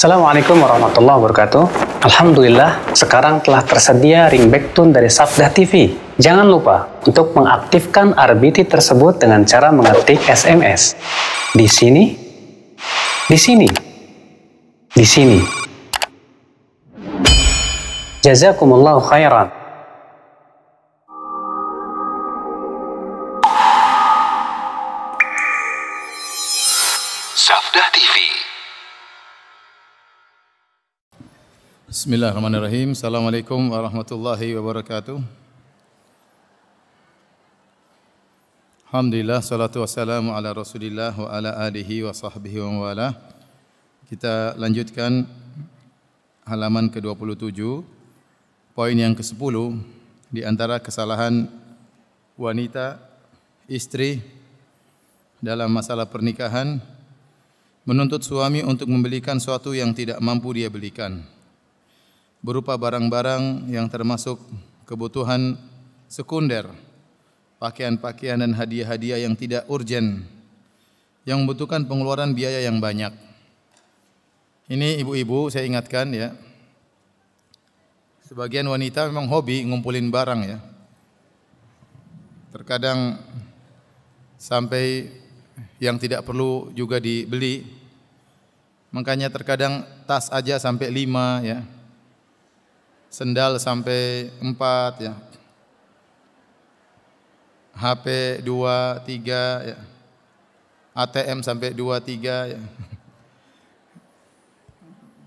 Assalamualaikum warahmatullahi wabarakatuh. Alhamdulillah, sekarang telah tersedia ringback tune dari Sabda TV. Jangan lupa untuk mengaktifkan RBT tersebut dengan cara mengetik SMS. Di sini, di sini, di sini. Jazakumullah khairan. Sabda TV Bismillahirrahmanirrahim. Assalamualaikum warahmatullahi wabarakatuh. Alhamdulillah, salatu wassalamu ala rasulillah wa ala alihi wa sahbihi wa wala. Kita lanjutkan halaman ke-27. Poin yang ke-10 di antara kesalahan wanita istri dalam masalah pernikahan menuntut suami untuk membelikan sesuatu yang tidak mampu dia belikan berupa barang-barang yang termasuk kebutuhan sekunder, pakaian-pakaian dan hadiah-hadiah yang tidak urgen, yang membutuhkan pengeluaran biaya yang banyak. Ini ibu-ibu saya ingatkan ya, sebagian wanita memang hobi ngumpulin barang ya. Terkadang sampai yang tidak perlu juga dibeli. Makanya terkadang tas aja sampai lima ya sendal sampai empat ya. HP dua tiga ya. ATM sampai dua tiga ya.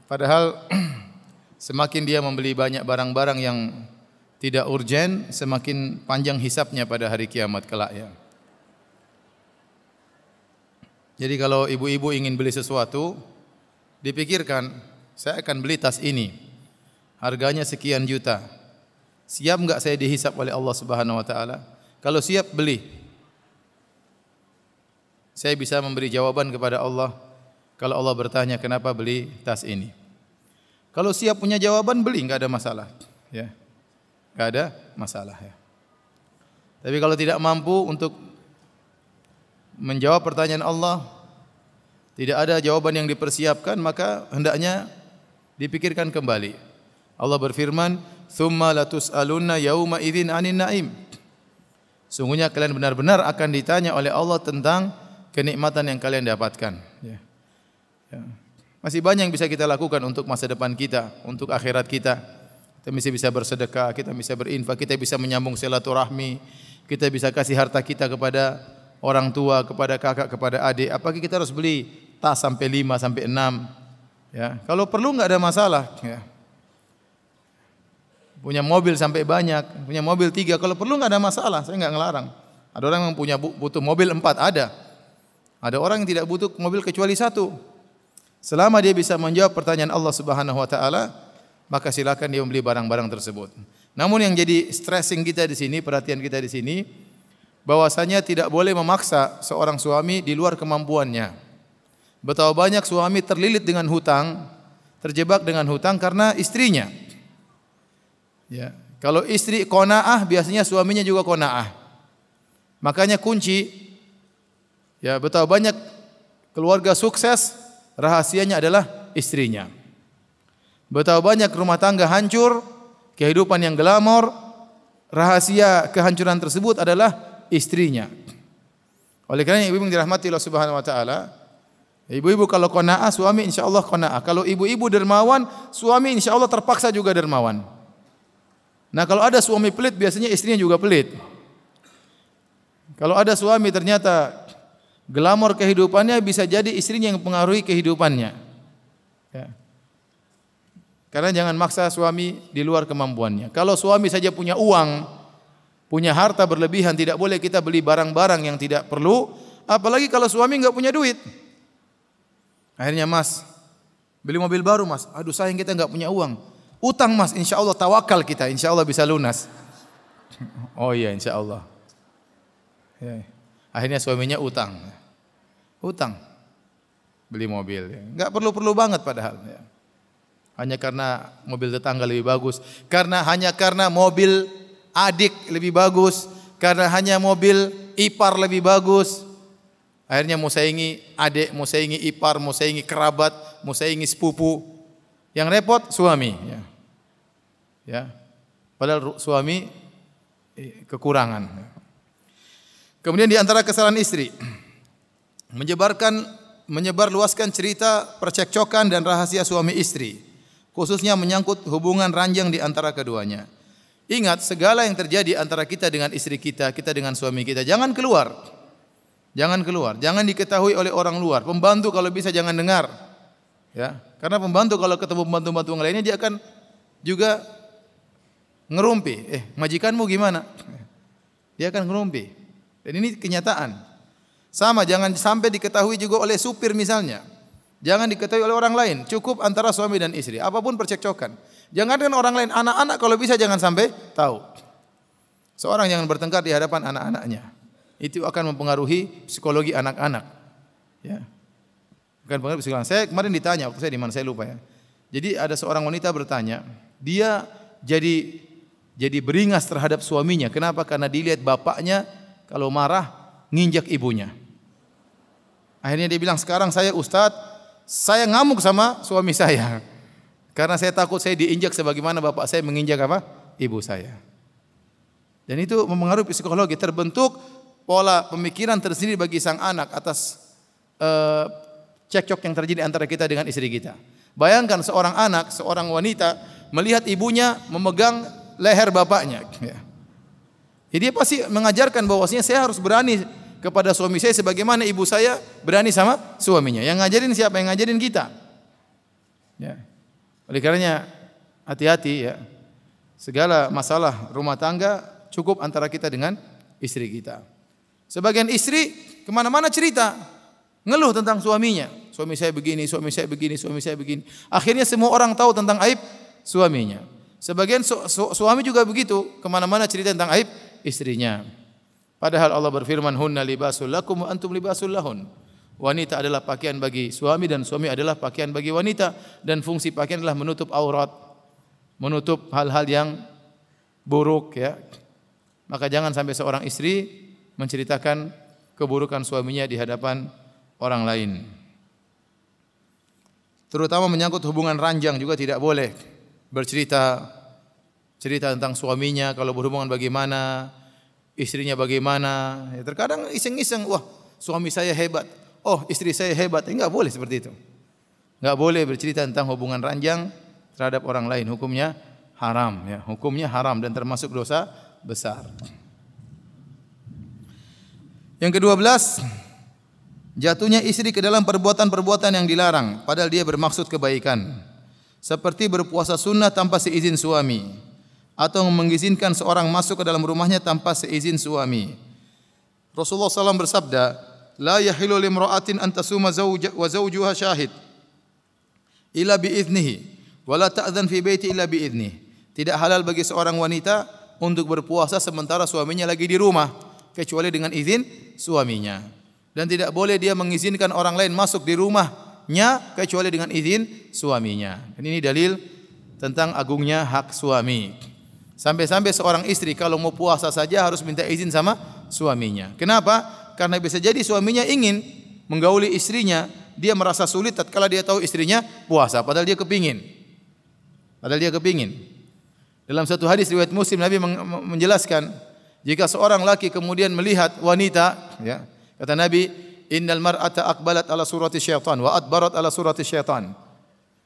Padahal semakin dia membeli banyak barang-barang yang tidak urgen, semakin panjang hisapnya pada hari kiamat kelak ya. Jadi kalau ibu-ibu ingin beli sesuatu, dipikirkan, saya akan beli tas ini harganya sekian juta. Siap enggak saya dihisap oleh Allah Subhanahu wa taala? Kalau siap beli. Saya bisa memberi jawaban kepada Allah kalau Allah bertanya kenapa beli tas ini. Kalau siap punya jawaban beli enggak ada masalah, ya. Enggak ada masalah ya. Tapi kalau tidak mampu untuk menjawab pertanyaan Allah, tidak ada jawaban yang dipersiapkan, maka hendaknya dipikirkan kembali. Allah berfirman, "Tsumma latus'alunna yauma idzin 'anin na'im." Sungguhnya kalian benar-benar akan ditanya oleh Allah tentang kenikmatan yang kalian dapatkan. Ya. Ya. Masih banyak yang bisa kita lakukan untuk masa depan kita, untuk akhirat kita. Kita masih bisa bersedekah, kita bisa berinfak, kita bisa menyambung silaturahmi, kita bisa kasih harta kita kepada orang tua, kepada kakak, kepada adik. Apalagi kita harus beli tas sampai lima, sampai enam. Ya. Kalau perlu nggak ada masalah. Ya punya mobil sampai banyak, punya mobil tiga, kalau perlu nggak ada masalah, saya nggak ngelarang. Ada orang yang punya butuh mobil empat, ada. Ada orang yang tidak butuh mobil kecuali satu. Selama dia bisa menjawab pertanyaan Allah Subhanahu Wa Taala, maka silakan dia membeli barang-barang tersebut. Namun yang jadi stressing kita di sini, perhatian kita di sini, bahwasanya tidak boleh memaksa seorang suami di luar kemampuannya. Betapa banyak suami terlilit dengan hutang, terjebak dengan hutang karena istrinya. Ya. Kalau istri kona'ah, biasanya suaminya juga kona'ah. Makanya kunci, ya betapa banyak keluarga sukses, rahasianya adalah istrinya. Betapa banyak rumah tangga hancur, kehidupan yang glamor, rahasia kehancuran tersebut adalah istrinya. Oleh karena ibu-ibu yang dirahmati Allah Subhanahu wa taala, ibu-ibu kalau konaah suami insyaallah konaah. Kalau ibu-ibu dermawan, suami insyaallah terpaksa juga dermawan. Nah, kalau ada suami pelit biasanya istrinya juga pelit. Kalau ada suami ternyata gelamor kehidupannya bisa jadi istrinya yang mempengaruhi kehidupannya. Ya. Karena jangan maksa suami di luar kemampuannya. Kalau suami saja punya uang, punya harta berlebihan, tidak boleh kita beli barang-barang yang tidak perlu. Apalagi kalau suami nggak punya duit. Akhirnya mas, beli mobil baru mas. Aduh sayang kita nggak punya uang. Utang mas, insya Allah tawakal kita, insya Allah bisa lunas. Oh iya, insya Allah. Ya, ya. Akhirnya suaminya utang, utang, beli mobil. Ya, Gak perlu-perlu banget padahal. Hanya karena mobil tetangga lebih bagus, karena hanya karena mobil adik lebih bagus, karena hanya mobil ipar lebih bagus. Akhirnya mau saingi adik, mau saingi ipar, mau saingi kerabat, mau saingi sepupu. Yang repot suami. Ya. Ya. Padahal suami eh, kekurangan. Kemudian di antara kesalahan istri menyebarkan menyebar luaskan cerita percekcokan dan rahasia suami istri, khususnya menyangkut hubungan ranjang di antara keduanya. Ingat segala yang terjadi antara kita dengan istri kita, kita dengan suami kita, jangan keluar. Jangan keluar, jangan diketahui oleh orang luar. Pembantu kalau bisa jangan dengar. Ya, karena pembantu kalau ketemu pembantu-pembantu lainnya dia akan juga ngerumpi. Eh, majikanmu gimana? Dia akan ngerumpi. Dan ini kenyataan. Sama, jangan sampai diketahui juga oleh supir misalnya. Jangan diketahui oleh orang lain. Cukup antara suami dan istri. Apapun percekcokan. Jangan dengan orang lain. Anak-anak kalau bisa jangan sampai tahu. Seorang jangan bertengkar di hadapan anak-anaknya. Itu akan mempengaruhi psikologi anak-anak. Ya. Bukan pengaruh psikologi. Saya kemarin ditanya, waktu saya di mana saya lupa ya. Jadi ada seorang wanita bertanya, dia jadi jadi beringas terhadap suaminya. Kenapa? Karena dilihat bapaknya kalau marah nginjak ibunya. Akhirnya dia bilang, "Sekarang saya ustadz, saya ngamuk sama suami saya." Karena saya takut saya diinjak sebagaimana bapak saya menginjak apa? Ibu saya. Dan itu mempengaruhi psikologi terbentuk pola pemikiran tersendiri bagi sang anak atas uh, cekcok yang terjadi antara kita dengan istri kita. Bayangkan seorang anak, seorang wanita melihat ibunya memegang leher bapaknya. Ya. jadi dia pasti mengajarkan bahwasanya saya harus berani kepada suami saya sebagaimana ibu saya berani sama suaminya. Yang ngajarin siapa? Yang ngajarin kita. Ya. Oleh karenanya hati-hati ya. Segala masalah rumah tangga cukup antara kita dengan istri kita. Sebagian istri kemana-mana cerita, ngeluh tentang suaminya. Suami saya begini, suami saya begini, suami saya begini. Akhirnya semua orang tahu tentang aib suaminya. Sebagian su su suami juga begitu, kemana-mana cerita tentang aib istrinya. Padahal Allah berfirman, Hunna libasul lakum wa antum libasul lahun. Wanita adalah pakaian bagi suami dan suami adalah pakaian bagi wanita. Dan fungsi pakaian adalah menutup aurat. Menutup hal-hal yang buruk ya. Maka jangan sampai seorang istri menceritakan keburukan suaminya di hadapan orang lain. Terutama menyangkut hubungan ranjang juga tidak boleh bercerita cerita tentang suaminya kalau berhubungan bagaimana, istrinya bagaimana. Ya, terkadang iseng-iseng, wah suami saya hebat, oh istri saya hebat. Enggak boleh seperti itu. Enggak boleh bercerita tentang hubungan ranjang terhadap orang lain. Hukumnya haram ya. Hukumnya haram dan termasuk dosa besar. Yang kedua belas, jatuhnya istri ke dalam perbuatan-perbuatan yang dilarang padahal dia bermaksud kebaikan seperti berpuasa sunnah tanpa seizin suami atau mengizinkan seorang masuk ke dalam rumahnya tanpa seizin suami. Rasulullah SAW bersabda, "La yahilu limra'atin an zawja wa zawjuha syahid illa biiznihi wa la ta'dhan fi Tidak halal bagi seorang wanita untuk berpuasa sementara suaminya lagi di rumah kecuali dengan izin suaminya. Dan tidak boleh dia mengizinkan orang lain masuk di rumah haknya kecuali dengan izin suaminya. ini dalil tentang agungnya hak suami. Sampai-sampai seorang istri kalau mau puasa saja harus minta izin sama suaminya. Kenapa? Karena bisa jadi suaminya ingin menggauli istrinya, dia merasa sulit tatkala dia tahu istrinya puasa padahal dia kepingin. Padahal dia kepingin. Dalam satu hadis riwayat Muslim Nabi menjelaskan jika seorang laki kemudian melihat wanita ya, kata Nabi Innal mar'ata akbalat ala surati syaitan wa adbarat ala surati syaitan.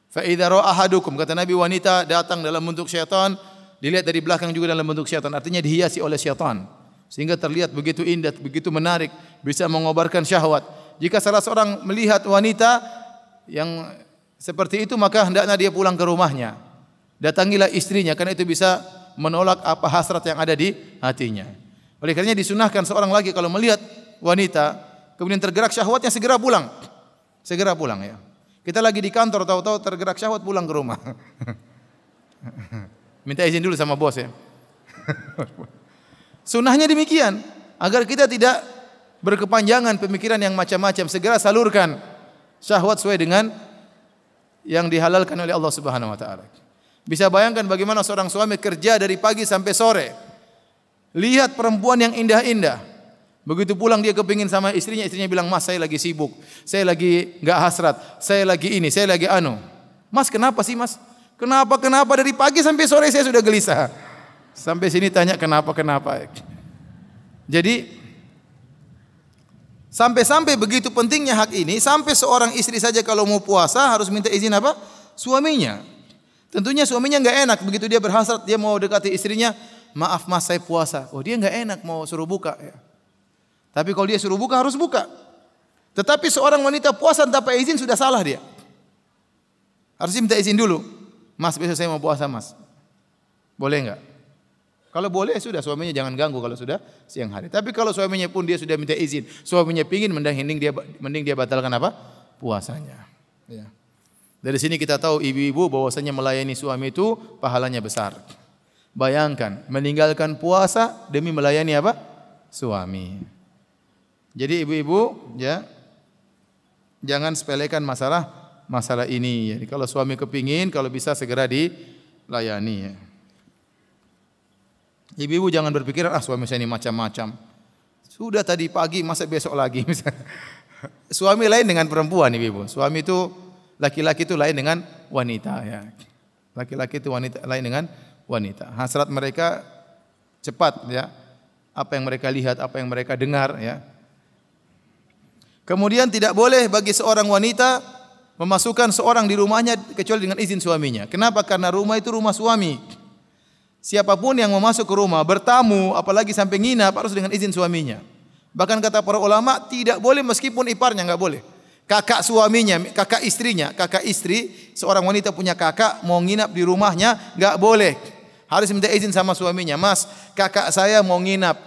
Fa idza ra'a ahadukum kata Nabi wanita datang dalam bentuk syaitan, dilihat dari belakang juga dalam bentuk syaitan. Artinya dihiasi oleh syaitan sehingga terlihat begitu indah, begitu menarik, bisa mengobarkan syahwat. Jika salah seorang melihat wanita yang seperti itu maka hendaknya dia pulang ke rumahnya. Datangilah istrinya karena itu bisa menolak apa hasrat yang ada di hatinya. Oleh karenanya disunahkan seorang lagi kalau melihat wanita kemudian tergerak syahwatnya segera pulang. Segera pulang ya. Kita lagi di kantor tahu-tahu tergerak syahwat pulang ke rumah. Minta izin dulu sama bos ya. Sunahnya demikian agar kita tidak berkepanjangan pemikiran yang macam-macam segera salurkan syahwat sesuai dengan yang dihalalkan oleh Allah Subhanahu wa taala. Bisa bayangkan bagaimana seorang suami kerja dari pagi sampai sore. Lihat perempuan yang indah-indah, Begitu pulang dia kepingin sama istrinya, istrinya bilang, mas saya lagi sibuk, saya lagi nggak hasrat, saya lagi ini, saya lagi anu. Mas kenapa sih mas? Kenapa kenapa dari pagi sampai sore saya sudah gelisah. Sampai sini tanya kenapa kenapa. Jadi sampai-sampai begitu pentingnya hak ini, sampai seorang istri saja kalau mau puasa harus minta izin apa? Suaminya. Tentunya suaminya nggak enak begitu dia berhasrat dia mau dekati istrinya, maaf mas saya puasa. Oh dia nggak enak mau suruh buka. Ya. Tapi kalau dia suruh buka harus buka. Tetapi seorang wanita puasa tanpa izin sudah salah dia. Harus minta izin dulu. Mas, besok saya mau puasa, Mas. Boleh enggak? Kalau boleh sudah suaminya jangan ganggu kalau sudah siang hari. Tapi kalau suaminya pun dia sudah minta izin, suaminya pingin mending dia mending dia batalkan apa? puasanya. Ya. Dari sini kita tahu ibu-ibu bahwasanya melayani suami itu pahalanya besar. Bayangkan meninggalkan puasa demi melayani apa? suami. Jadi ibu-ibu ya jangan sepelekan masalah masalah ini. Jadi kalau suami kepingin kalau bisa segera dilayani ya. Ibu-ibu jangan berpikir ah suami saya ini macam-macam. Sudah tadi pagi masa besok lagi Suami lain dengan perempuan ibu-ibu. Suami itu laki-laki itu lain dengan wanita ya. Laki-laki itu wanita lain dengan wanita. Hasrat mereka cepat ya. Apa yang mereka lihat, apa yang mereka dengar ya Kemudian tidak boleh bagi seorang wanita memasukkan seorang di rumahnya kecuali dengan izin suaminya. Kenapa? Karena rumah itu rumah suami. Siapapun yang mau masuk ke rumah bertamu, apalagi sampai nginap harus dengan izin suaminya. Bahkan kata para ulama tidak boleh meskipun iparnya nggak boleh. Kakak suaminya, kakak istrinya, kakak istri seorang wanita punya kakak mau nginap di rumahnya nggak boleh. Harus minta izin sama suaminya, Mas, kakak saya mau nginap.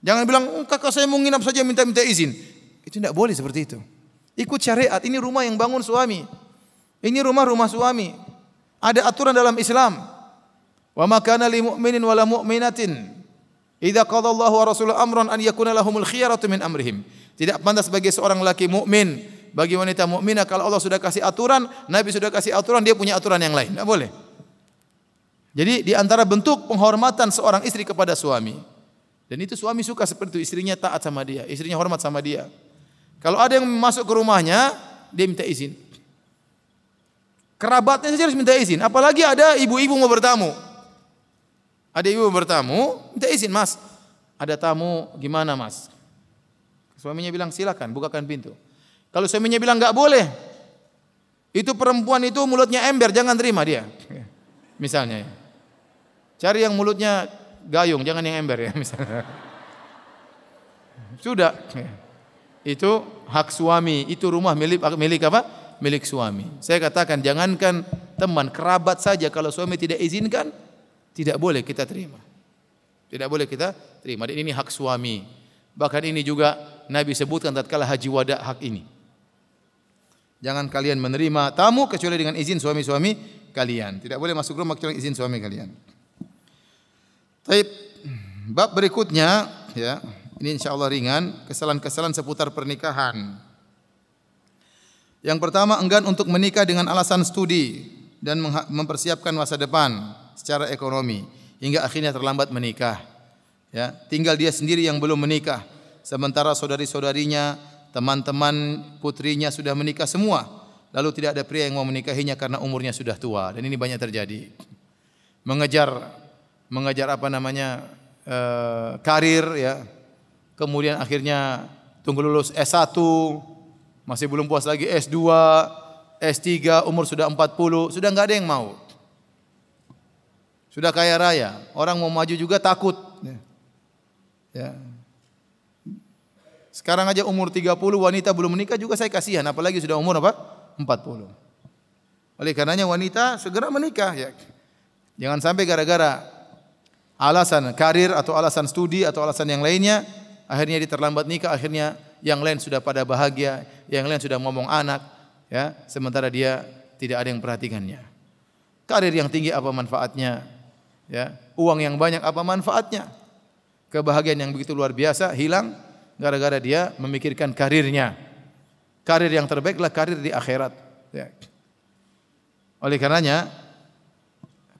Jangan bilang oh, kakak saya mau nginap saja minta-minta izin. Itu tidak boleh seperti itu. Ikut syariat. Ini rumah yang bangun suami. Ini rumah rumah suami. Ada aturan dalam Islam. Wa makana li mu'minin wala mu'minatin idza qada Allahu wa rasuluhu amran an yakuna lahumul khiyaratu min amrihim. Tidak pantas bagi seorang laki mukmin bagi wanita mukminah kalau Allah sudah kasih aturan, Nabi sudah kasih aturan, dia punya aturan yang lain. Tidak boleh. Jadi di antara bentuk penghormatan seorang istri kepada suami. Dan itu suami suka seperti itu, istrinya taat sama dia, istrinya hormat sama dia. Kalau ada yang masuk ke rumahnya, dia minta izin. Kerabatnya saja harus minta izin. Apalagi ada ibu-ibu mau bertamu. Ada ibu bertamu, minta izin, Mas. Ada tamu, gimana, Mas? Suaminya bilang silakan, bukakan pintu. Kalau suaminya bilang nggak boleh, itu perempuan itu mulutnya ember, jangan terima dia. Misalnya, ya. cari yang mulutnya gayung, jangan yang ember ya misalnya. Sudah itu hak suami, itu rumah milik milik apa? Milik suami. Saya katakan jangankan teman, kerabat saja kalau suami tidak izinkan tidak boleh kita terima. Tidak boleh kita terima. ini hak suami. Bahkan ini juga Nabi sebutkan tatkala haji wada hak ini. Jangan kalian menerima tamu kecuali dengan izin suami-suami kalian. Tidak boleh masuk rumah kecuali izin suami kalian. Baik, Bab berikutnya ya. Ini insya Allah ringan, kesalahan-kesalahan seputar pernikahan. Yang pertama, enggan untuk menikah dengan alasan studi dan mempersiapkan masa depan secara ekonomi hingga akhirnya terlambat menikah. Ya, tinggal dia sendiri yang belum menikah, sementara saudari-saudarinya, teman-teman putrinya sudah menikah semua. Lalu tidak ada pria yang mau menikahinya karena umurnya sudah tua dan ini banyak terjadi. Mengejar mengejar apa namanya? Eh, karir ya, kemudian akhirnya tunggu lulus S1, masih belum puas lagi S2, S3, umur sudah 40, sudah nggak ada yang mau. Sudah kaya raya, orang mau maju juga takut. Ya. Sekarang aja umur 30 wanita belum menikah juga saya kasihan, apalagi sudah umur apa? 40. Oleh karenanya wanita segera menikah ya. Jangan sampai gara-gara alasan karir atau alasan studi atau alasan yang lainnya akhirnya dia terlambat nikah, akhirnya yang lain sudah pada bahagia, yang lain sudah ngomong anak, ya, sementara dia tidak ada yang perhatikannya. Karir yang tinggi apa manfaatnya? Ya, uang yang banyak apa manfaatnya? Kebahagiaan yang begitu luar biasa hilang gara-gara dia memikirkan karirnya. Karir yang terbaiklah karir di akhirat. Ya. Oleh karenanya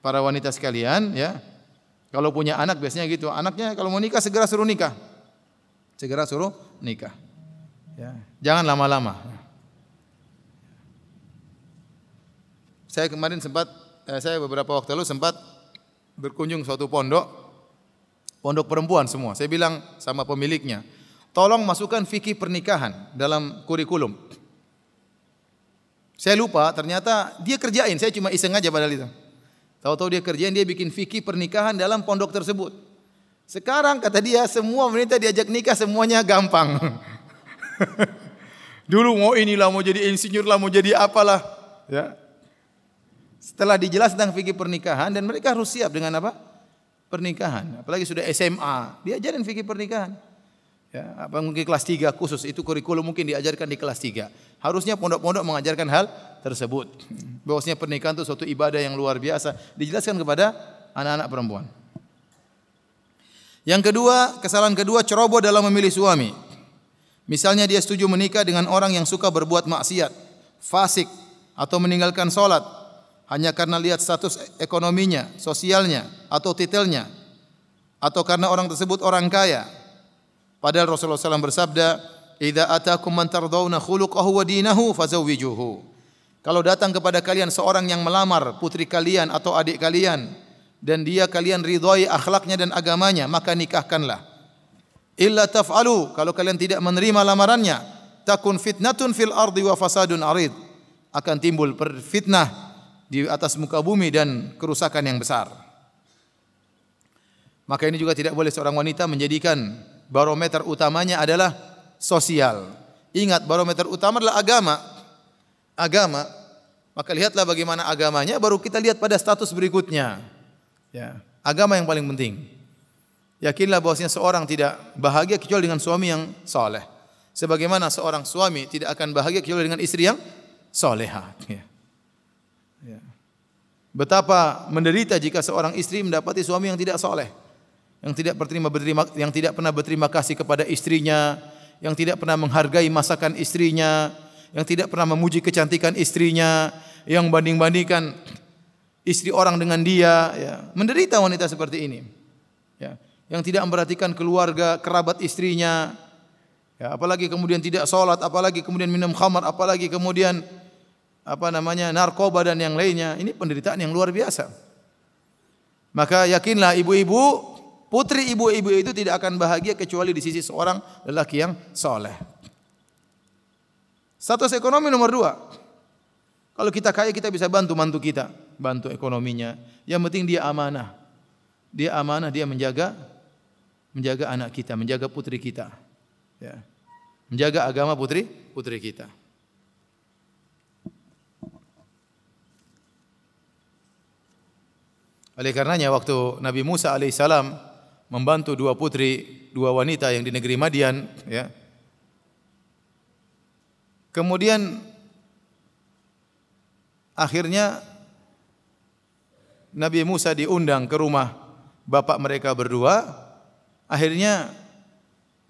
para wanita sekalian, ya, kalau punya anak biasanya gitu, anaknya kalau mau nikah segera suruh nikah segera suruh nikah. Ya. Jangan lama-lama. Saya kemarin sempat, eh, saya beberapa waktu lalu sempat berkunjung suatu pondok, pondok perempuan semua. Saya bilang sama pemiliknya, tolong masukkan fikih pernikahan dalam kurikulum. Saya lupa, ternyata dia kerjain. Saya cuma iseng aja pada itu. Tahu-tahu dia kerjain, dia bikin fikih pernikahan dalam pondok tersebut. Sekarang kata dia semua wanita diajak nikah semuanya gampang. Dulu mau inilah, mau jadi insinyur lah, mau jadi apalah. Ya. Setelah dijelas tentang fikih pernikahan dan mereka harus siap dengan apa? Pernikahan. Apalagi sudah SMA, diajarin fikih pernikahan. Ya, apa mungkin kelas tiga khusus itu kurikulum mungkin diajarkan di kelas tiga Harusnya pondok-pondok mengajarkan hal tersebut. Bahwasanya pernikahan itu suatu ibadah yang luar biasa dijelaskan kepada anak-anak perempuan. Yang kedua, kesalahan kedua ceroboh dalam memilih suami. Misalnya dia setuju menikah dengan orang yang suka berbuat maksiat, fasik, atau meninggalkan sholat hanya karena lihat status ekonominya, sosialnya, atau titelnya, atau karena orang tersebut orang kaya. Padahal Rasulullah SAW bersabda, "Idza atakum man tardawna khuluquhu wa dinahu fazawwijuhu." Kalau datang kepada kalian seorang yang melamar putri kalian atau adik kalian, dan dia kalian ridhoi akhlaknya dan agamanya, maka nikahkanlah. Illa taf'alu, kalau kalian tidak menerima lamarannya, takun fitnatun fil ardi wa fasadun arid. Akan timbul fitnah di atas muka bumi dan kerusakan yang besar. Maka ini juga tidak boleh seorang wanita menjadikan barometer utamanya adalah sosial. Ingat barometer utama adalah agama. Agama, maka lihatlah bagaimana agamanya baru kita lihat pada status berikutnya. Ya. Agama yang paling penting. Yakinlah bahwasanya seorang tidak bahagia kecuali dengan suami yang soleh. Sebagaimana seorang suami tidak akan bahagia kecuali dengan istri yang soleha. Ya. Ya. Betapa menderita jika seorang istri mendapati suami yang tidak soleh, yang tidak berterima berterima, yang tidak pernah berterima kasih kepada istrinya, yang tidak pernah menghargai masakan istrinya, yang tidak pernah memuji kecantikan istrinya, yang banding-bandingkan istri orang dengan dia, ya. menderita wanita seperti ini, ya. yang tidak memperhatikan keluarga, kerabat istrinya, ya. apalagi kemudian tidak sholat, apalagi kemudian minum khamar, apalagi kemudian apa namanya narkoba dan yang lainnya, ini penderitaan yang luar biasa. Maka yakinlah ibu-ibu, putri ibu-ibu itu tidak akan bahagia kecuali di sisi seorang lelaki yang soleh. Status ekonomi nomor dua. Kalau kita kaya kita bisa bantu mantu kita bantu ekonominya. Yang penting dia amanah. Dia amanah, dia menjaga menjaga anak kita, menjaga putri kita. Ya. Menjaga agama putri putri kita. Oleh karenanya waktu Nabi Musa alaihissalam membantu dua putri, dua wanita yang di negeri Madian, ya. Kemudian akhirnya Nabi Musa diundang ke rumah bapak mereka berdua. Akhirnya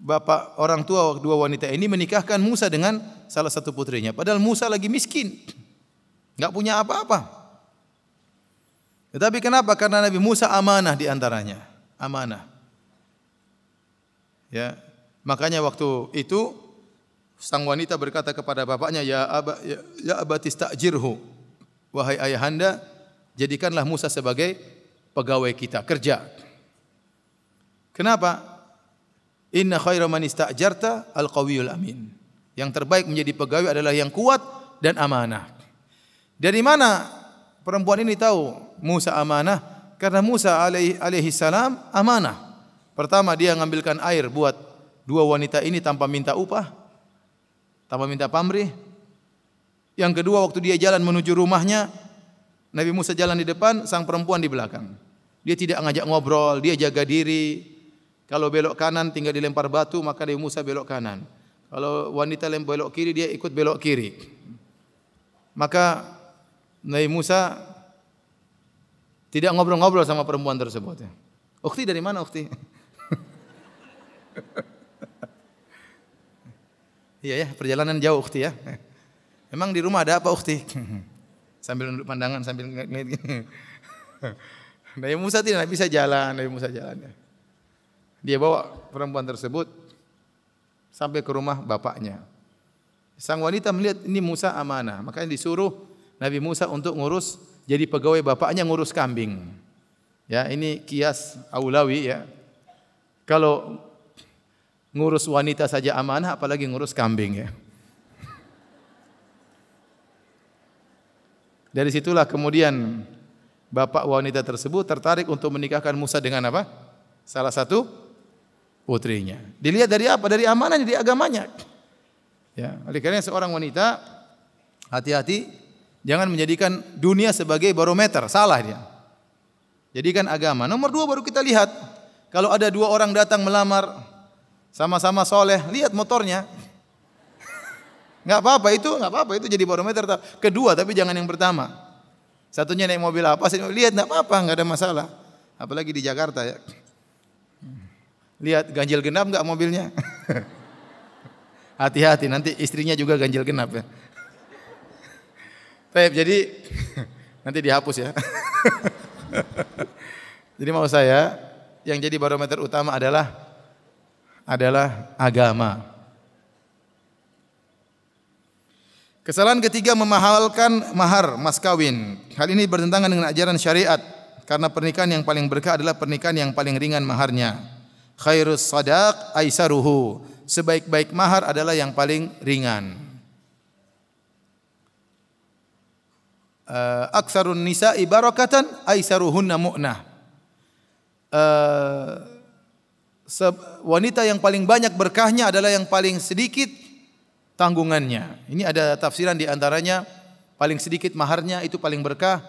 bapak orang tua dua wanita ini menikahkan Musa dengan salah satu putrinya. Padahal Musa lagi miskin, nggak punya apa-apa. Tetapi kenapa? Karena Nabi Musa amanah di antaranya, amanah. Ya, makanya waktu itu sang wanita berkata kepada bapaknya, ya, aba, ya, ya abatis ta'jirhu, wahai ayahanda, jadikanlah Musa sebagai pegawai kita, kerja. Kenapa? Inna khairu man ista'jarta al-qawiyul amin. Yang terbaik menjadi pegawai adalah yang kuat dan amanah. Dari mana perempuan ini tahu Musa amanah? Karena Musa alaihi, salam amanah. Pertama dia mengambilkan air buat dua wanita ini tanpa minta upah, tanpa minta pamrih. Yang kedua waktu dia jalan menuju rumahnya, Nabi Musa jalan di depan, sang perempuan di belakang. Dia tidak ngajak ngobrol, dia jaga diri. Kalau belok kanan tinggal dilempar batu, maka Nabi Musa belok kanan. Kalau wanita lempar belok kiri, dia ikut belok kiri. Maka Nabi Musa tidak ngobrol-ngobrol sama perempuan tersebut. Ukti dari mana ukti? iya ya, perjalanan jauh ukti ya. Emang di rumah ada apa ukti? sambil nunduk pandangan sambil ngeliat gini. Nabi Musa tidak bisa jalan, Nabi Musa jalannya. Dia bawa perempuan tersebut sampai ke rumah bapaknya. Sang wanita melihat ini Musa amanah, makanya disuruh Nabi Musa untuk ngurus jadi pegawai bapaknya ngurus kambing. Ya, ini kias aulawi ya. Kalau ngurus wanita saja amanah apalagi ngurus kambing ya. Dari situlah kemudian bapak wanita tersebut tertarik untuk menikahkan Musa dengan apa? Salah satu putrinya. Dilihat dari apa? Dari amanah, dari agamanya. Ya, oleh karena seorang wanita hati-hati jangan menjadikan dunia sebagai barometer, salah dia. Jadikan agama. Nomor dua baru kita lihat kalau ada dua orang datang melamar sama-sama soleh, lihat motornya. Nggak apa-apa itu, nggak apa-apa itu jadi barometer kedua tapi jangan yang pertama. Satunya naik mobil apa, sih lihat nggak apa-apa, nggak ada masalah. Apalagi di Jakarta ya. Lihat ganjil genap nggak mobilnya? Hati-hati nanti istrinya juga ganjil genap ya. Baik, jadi nanti dihapus ya. jadi mau saya yang jadi barometer utama adalah adalah agama. Kesalahan ketiga memahalkan mahar, mas kawin. Hal ini bertentangan dengan ajaran syariat karena pernikahan yang paling berkah adalah pernikahan yang paling ringan maharnya. Khairus sadaq aisaruhu. Sebaik-baik mahar adalah yang paling ringan. Uh, eh, aksarun nisa ibarokatan aisaruhunna mu'nah. Uh, wanita yang paling banyak berkahnya adalah yang paling sedikit tanggungannya. Ini ada tafsiran di antaranya paling sedikit maharnya itu paling berkah,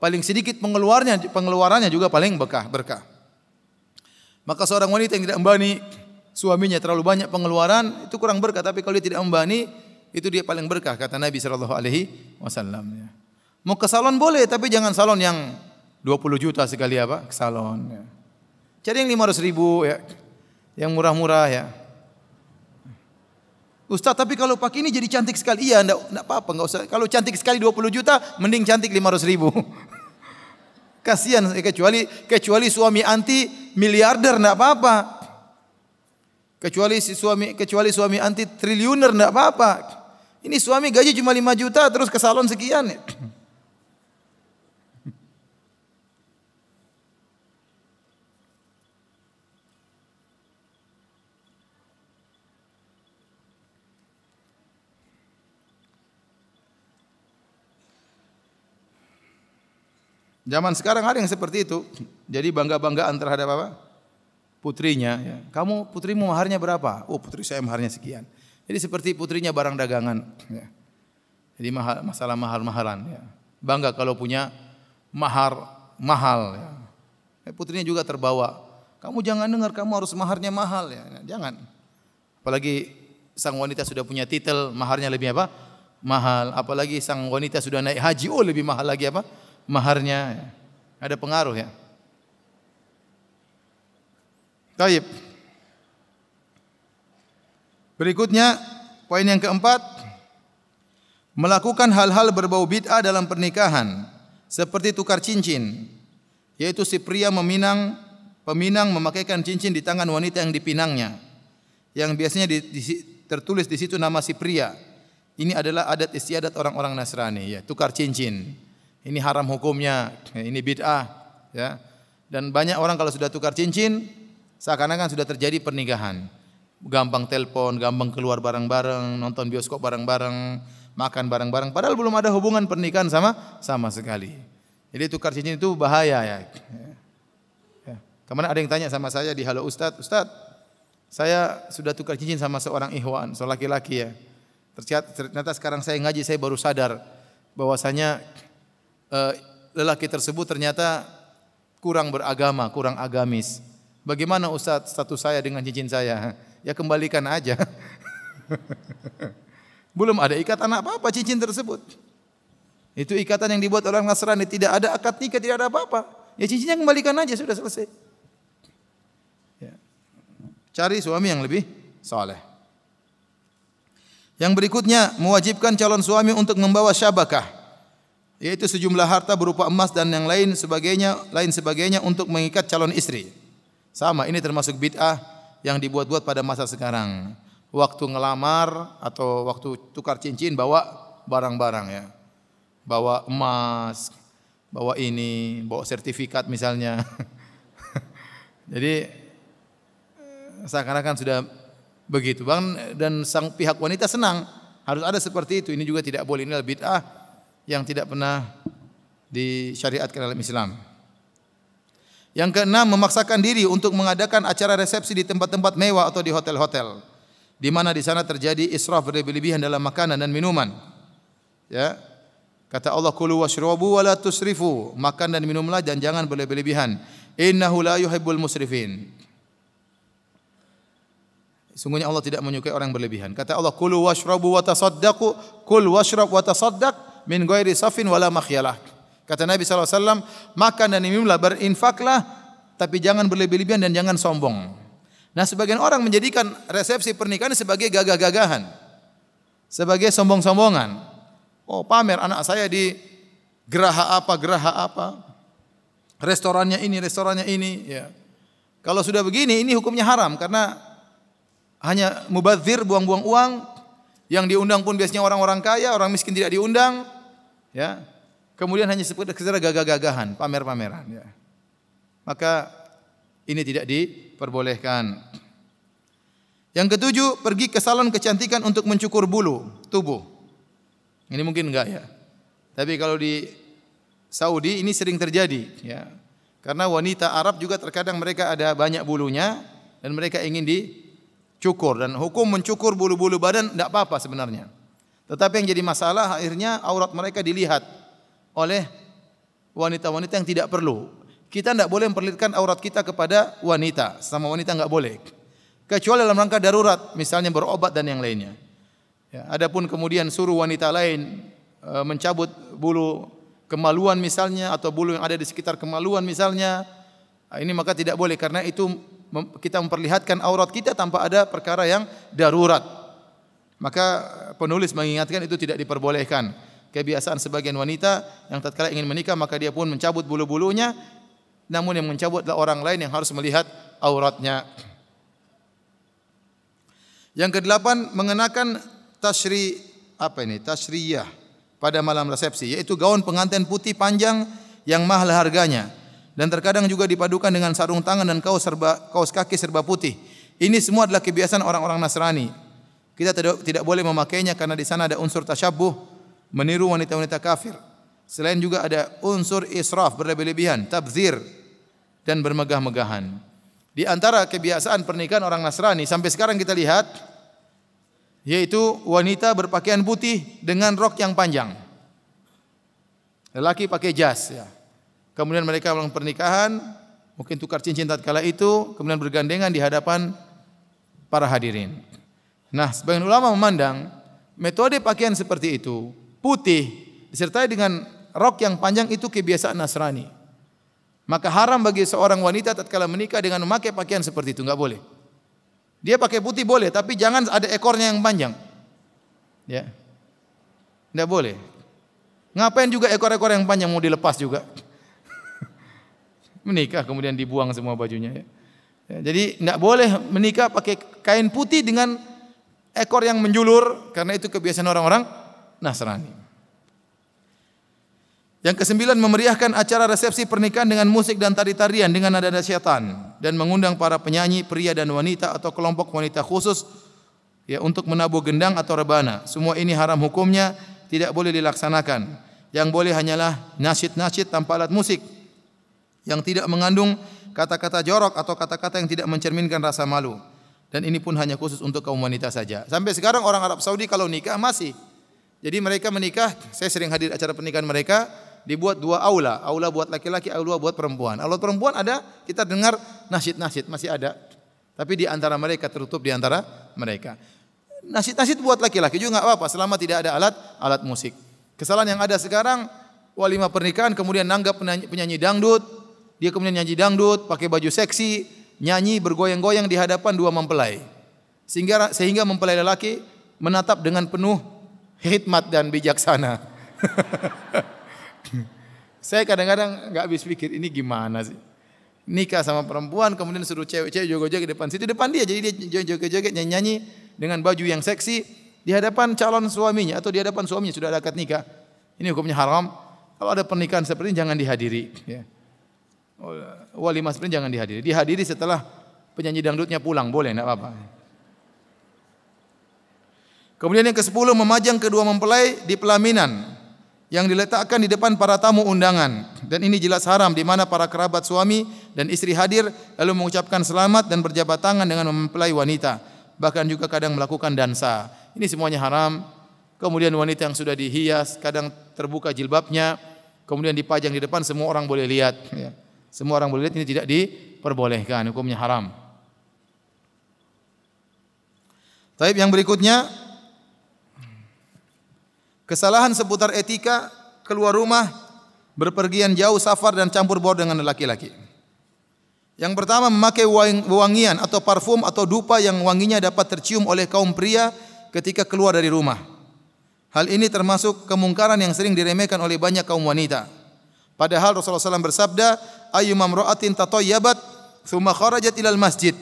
paling sedikit pengeluarannya pengeluarannya juga paling berkah berkah. Maka seorang wanita yang tidak membani suaminya terlalu banyak pengeluaran itu kurang berkah, tapi kalau dia tidak membani itu dia paling berkah kata Nabi sallallahu alaihi wasallam. Mau ke salon boleh tapi jangan salon yang 20 juta sekali apa ke salon. Cari yang 500 ribu ya, yang murah-murah ya. Ustaz, tapi kalau pakai ini jadi cantik sekali. Iya, enggak, enggak apa-apa, enggak usah. Kalau cantik sekali 20 juta, mending cantik 500 ribu. Kasihan, eh, kecuali kecuali suami anti miliarder, enggak apa-apa. Kecuali si suami kecuali suami anti triliuner, enggak apa-apa. Ini suami gaji cuma 5 juta, terus ke salon sekian. Zaman sekarang ada yang seperti itu. Jadi bangga-banggaan terhadap apa? Putrinya. Ya. Kamu putrimu maharnya berapa? Oh putri saya maharnya sekian. Jadi seperti putrinya barang dagangan. Ya. Jadi mahal, masalah mahal-mahalan, Ya. Bangga kalau punya mahar mahal. Ya. Eh, putrinya juga terbawa. Kamu jangan dengar kamu harus maharnya mahal ya. Jangan. Apalagi sang wanita sudah punya titel maharnya lebih apa? Mahal. Apalagi sang wanita sudah naik haji, oh lebih mahal lagi apa? maharnya. Ada pengaruh ya. Taib. Berikutnya poin yang keempat melakukan hal-hal berbau bid'ah dalam pernikahan seperti tukar cincin yaitu si pria meminang peminang memakaikan cincin di tangan wanita yang dipinangnya yang biasanya di, di, tertulis di situ nama si pria ini adalah adat istiadat orang-orang Nasrani ya tukar cincin ini haram hukumnya, ini bid'ah, ya. Dan banyak orang kalau sudah tukar cincin, seakan-akan sudah terjadi pernikahan. Gampang telepon, gampang keluar bareng-bareng, nonton bioskop bareng-bareng, makan bareng-bareng. Padahal belum ada hubungan pernikahan sama sama sekali. Jadi tukar cincin itu bahaya ya. ya. Kemana ada yang tanya sama saya di Halo Ustadz, Ustadz, saya sudah tukar cincin sama seorang ihwan, seorang laki-laki ya. Ternyata sekarang saya ngaji, saya baru sadar bahwasanya Eh, lelaki tersebut ternyata kurang beragama, kurang agamis. Bagaimana Ustaz status saya dengan cincin saya? Ya kembalikan aja. Belum ada ikatan apa-apa cincin tersebut. Itu ikatan yang dibuat orang Nasrani. Tidak ada akad nikah, tidak ada apa-apa. Ya cincinnya kembalikan aja, sudah selesai. Ya. Cari suami yang lebih soleh. Yang berikutnya, mewajibkan calon suami untuk membawa syabakah yaitu sejumlah harta berupa emas dan yang lain sebagainya, lain sebagainya untuk mengikat calon istri. Sama, ini termasuk bid'ah yang dibuat-buat pada masa sekarang. Waktu ngelamar atau waktu tukar cincin bawa barang-barang ya. Bawa emas, bawa ini, bawa sertifikat misalnya. Jadi seakan-akan sudah begitu. Bang dan sang pihak wanita senang harus ada seperti itu. Ini juga tidak boleh ini bid'ah yang tidak pernah disyariatkan dalam Islam. Yang keenam, memaksakan diri untuk mengadakan acara resepsi di tempat-tempat mewah atau di hotel-hotel. Di mana di sana terjadi israf berlebihan dalam makanan dan minuman. Ya. Kata Allah, "Kulu washrabu wa tusrifu." Makan dan minumlah dan jangan berlebihan. Innahu la yuhibbul musrifin. Sungguhnya Allah tidak menyukai orang berlebihan. Kata Allah, "Kulu washrabu wa tasaddaqu." Kul washrab wa tasaddaq min ghairi safin wala makhyalah. Kata Nabi SAW, makan dan minumlah, berinfaklah, tapi jangan berlebih-lebihan dan jangan sombong. Nah sebagian orang menjadikan resepsi pernikahan sebagai gagah-gagahan. Sebagai sombong-sombongan. Oh pamer anak saya di geraha apa, geraha apa. Restorannya ini, restorannya ini. Ya. Kalau sudah begini, ini hukumnya haram karena hanya mubazir buang-buang uang. Yang diundang pun biasanya orang-orang kaya, orang miskin tidak diundang ya. Kemudian hanya sekedar gagah-gagahan, pamer-pameran ya. Maka ini tidak diperbolehkan. Yang ketujuh, pergi ke salon kecantikan untuk mencukur bulu tubuh. Ini mungkin enggak ya. Tapi kalau di Saudi ini sering terjadi ya. Karena wanita Arab juga terkadang mereka ada banyak bulunya dan mereka ingin dicukur dan hukum mencukur bulu-bulu badan tidak apa-apa sebenarnya. Tetapi yang jadi masalah akhirnya aurat mereka dilihat oleh wanita-wanita yang tidak perlu. Kita tidak boleh memperlihatkan aurat kita kepada wanita, sama wanita nggak boleh. Kecuali dalam rangka darurat, misalnya berobat dan yang lainnya. Ya, adapun kemudian suruh wanita lain e, mencabut bulu kemaluan misalnya atau bulu yang ada di sekitar kemaluan misalnya, nah, ini maka tidak boleh karena itu kita memperlihatkan aurat kita tanpa ada perkara yang darurat. Maka eh, penulis mengingatkan itu tidak diperbolehkan. Kebiasaan sebagian wanita yang tatkala ingin menikah maka dia pun mencabut bulu-bulunya. Namun yang mencabut adalah orang lain yang harus melihat auratnya. Yang kedelapan mengenakan tasri apa ini? Tasriyah pada malam resepsi yaitu gaun pengantin putih panjang yang mahal harganya dan terkadang juga dipadukan dengan sarung tangan dan kaos serba kaos kaki serba putih. Ini semua adalah kebiasaan orang-orang Nasrani. Kita tidak, tidak boleh memakainya karena di sana ada unsur tasyabuh, meniru wanita-wanita kafir. Selain juga ada unsur israf, berlebih-lebihan, tabzir, dan bermegah-megahan. Di antara kebiasaan pernikahan orang Nasrani sampai sekarang kita lihat yaitu wanita berpakaian putih dengan rok yang panjang. Lelaki pakai jas ya. Kemudian mereka melakukan pernikahan, mungkin tukar cincin tatkala itu, kemudian bergandengan di hadapan para hadirin. Nah, sebagian ulama memandang metode pakaian seperti itu, putih disertai dengan rok yang panjang itu kebiasaan Nasrani. Maka haram bagi seorang wanita tatkala menikah dengan memakai pakaian seperti itu, nggak boleh. Dia pakai putih boleh, tapi jangan ada ekornya yang panjang. Ya. Enggak boleh. Ngapain juga ekor-ekor yang panjang mau dilepas juga? menikah kemudian dibuang semua bajunya ya. Ya, jadi tidak boleh menikah pakai kain putih dengan ekor yang menjulur karena itu kebiasaan orang-orang Nasrani. Yang kesembilan memeriahkan acara resepsi pernikahan dengan musik dan tari-tarian dengan nada-nada syaitan dan mengundang para penyanyi pria dan wanita atau kelompok wanita khusus ya untuk menabuh gendang atau rebana. Semua ini haram hukumnya, tidak boleh dilaksanakan. Yang boleh hanyalah nasyid-nasyid tanpa alat musik yang tidak mengandung kata-kata jorok atau kata-kata yang tidak mencerminkan rasa malu. Dan ini pun hanya khusus untuk kaum wanita saja. Sampai sekarang orang Arab Saudi kalau nikah masih. Jadi mereka menikah, saya sering hadir acara pernikahan mereka, dibuat dua aula, aula buat laki-laki, aula buat perempuan. Aula perempuan ada, kita dengar nasid-nasid masih ada. Tapi di antara mereka tertutup di antara mereka. Nasid-nasid buat laki-laki juga nggak apa-apa selama tidak ada alat alat musik. Kesalahan yang ada sekarang walima pernikahan kemudian nanggap penyanyi, penyanyi dangdut, dia kemudian nyanyi dangdut pakai baju seksi, nyanyi bergoyang-goyang di hadapan dua mempelai. Sehingga sehingga mempelai lelaki menatap dengan penuh hikmat dan bijaksana. Saya kadang-kadang nggak habis pikir ini gimana sih? Nikah sama perempuan kemudian suruh cewek-cewek joget-joget depan situ depan dia jadi dia joget-joget nyanyi dengan baju yang seksi di hadapan calon suaminya atau di hadapan suaminya sudah ada akad nikah. Ini hukumnya haram. Kalau ada pernikahan seperti ini jangan dihadiri. Ya wali oh, ya. oh, Mas Prin jangan dihadiri. Dihadiri setelah penyanyi dangdutnya pulang, boleh tidak apa-apa. Kemudian yang ke-10 memajang kedua mempelai di pelaminan yang diletakkan di depan para tamu undangan dan ini jelas haram di mana para kerabat suami dan istri hadir lalu mengucapkan selamat dan berjabat tangan dengan mempelai wanita bahkan juga kadang melakukan dansa ini semuanya haram kemudian wanita yang sudah dihias kadang terbuka jilbabnya kemudian dipajang di depan semua orang boleh lihat ya. Semua orang boleh lihat ini tidak diperbolehkan, hukumnya haram. Taib yang berikutnya kesalahan seputar etika keluar rumah, berpergian jauh safar dan campur baur dengan laki-laki. Yang pertama memakai wangian atau parfum atau dupa yang wanginya dapat tercium oleh kaum pria ketika keluar dari rumah. Hal ini termasuk kemungkaran yang sering diremehkan oleh banyak kaum wanita. Padahal Rasulullah SAW bersabda, ayu mamroatin tatoyabat, thumma kharajat ilal masjid.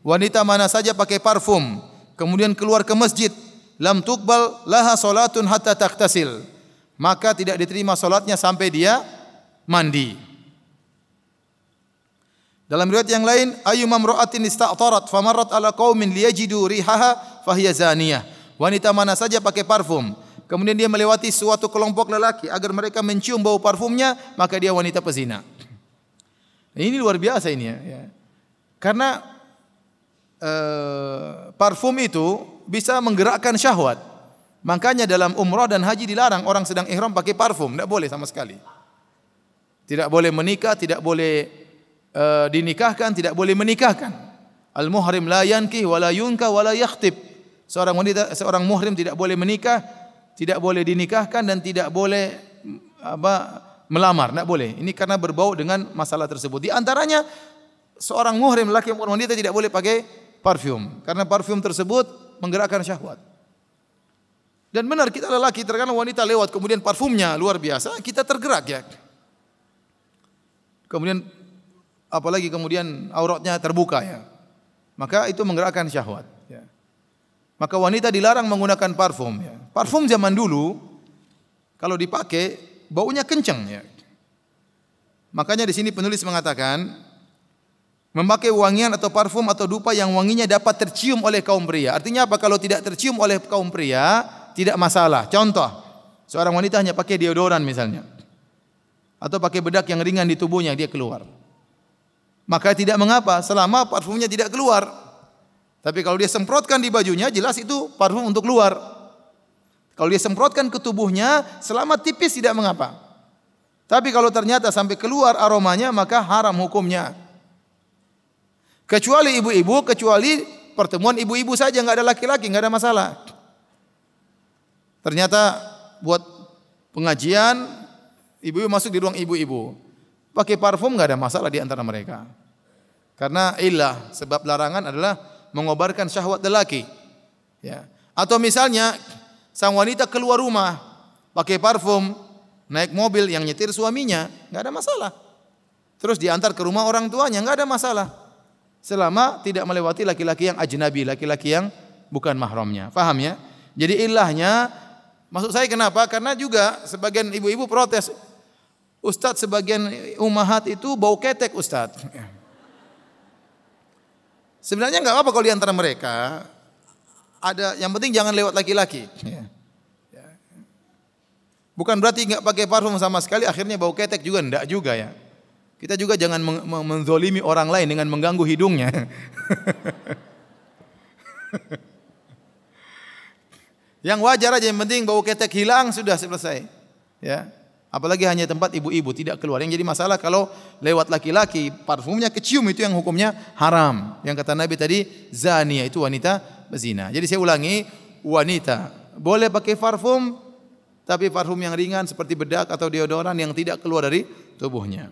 Wanita mana saja pakai parfum, kemudian keluar ke masjid, lam tukbal laha solatun hatta taktasil. Maka tidak diterima solatnya sampai dia mandi. Dalam riwayat yang lain, ayu mamroatin ista'tarat famarat ala kaumin liyajidu rihaha fahiyazaniyah. zaniyah. Wanita mana saja pakai parfum, Kemudian dia melewati suatu kelompok lelaki agar mereka mencium bau parfumnya, maka dia wanita pezina. Ini luar biasa ini ya. ya. Karena eh, parfum itu bisa menggerakkan syahwat. Makanya dalam umrah dan haji dilarang orang sedang ihram pakai parfum, tidak boleh sama sekali. Tidak boleh menikah, tidak boleh eh, dinikahkan, tidak boleh menikahkan. Al-muhrim la yankih wa la yunka wa yakhtib. Seorang wanita seorang muhrim tidak boleh menikah, tidak boleh dinikahkan dan tidak boleh apa melamar, tidak boleh. Ini karena berbau dengan masalah tersebut. Di antaranya seorang muhrim laki maupun wanita tidak boleh pakai parfum karena parfum tersebut menggerakkan syahwat. Dan benar kita lelaki terkadang wanita lewat kemudian parfumnya luar biasa, kita tergerak ya. Kemudian apalagi kemudian auratnya terbuka ya. Maka itu menggerakkan syahwat. Maka wanita dilarang menggunakan parfum. Ya. Parfum zaman dulu kalau dipakai baunya kenceng ya. Makanya di sini penulis mengatakan memakai wangian atau parfum atau dupa yang wanginya dapat tercium oleh kaum pria. Artinya apa? Kalau tidak tercium oleh kaum pria tidak masalah. Contoh, seorang wanita hanya pakai deodoran misalnya atau pakai bedak yang ringan di tubuhnya dia keluar. Maka tidak mengapa selama parfumnya tidak keluar. Tapi kalau dia semprotkan di bajunya, jelas itu parfum untuk luar. Kalau dia semprotkan ke tubuhnya, selama tipis tidak mengapa. Tapi kalau ternyata sampai keluar aromanya, maka haram hukumnya. Kecuali ibu-ibu, kecuali pertemuan ibu-ibu saja, nggak ada laki-laki, nggak ada masalah. Ternyata buat pengajian, ibu-ibu masuk di ruang ibu-ibu. Pakai parfum nggak ada masalah di antara mereka. Karena ilah, sebab larangan adalah mengobarkan syahwat lelaki. Ya. Atau misalnya sang wanita keluar rumah pakai parfum, naik mobil yang nyetir suaminya, nggak ada masalah. Terus diantar ke rumah orang tuanya, nggak ada masalah. Selama tidak melewati laki-laki yang ajnabi, laki-laki yang bukan mahramnya. Paham ya? Jadi ilahnya maksud saya kenapa? Karena juga sebagian ibu-ibu protes, Ustadz sebagian umahat itu bau ketek Ustadz. Sebenarnya nggak apa-apa kalau di antara mereka ada yang penting jangan lewat laki-laki. Iya. Ya. Bukan berarti nggak pakai parfum sama sekali akhirnya bau ketek juga ndak juga ya. Kita juga jangan menzolimi orang lain dengan mengganggu hidungnya. yang wajar aja yang penting bau ketek hilang sudah selesai. Ya. Apalagi hanya tempat ibu-ibu tidak keluar. Yang jadi masalah kalau lewat laki-laki parfumnya kecium itu yang hukumnya haram. Yang kata Nabi tadi zania itu wanita bezina. Jadi saya ulangi wanita boleh pakai parfum tapi parfum yang ringan seperti bedak atau deodoran yang tidak keluar dari tubuhnya.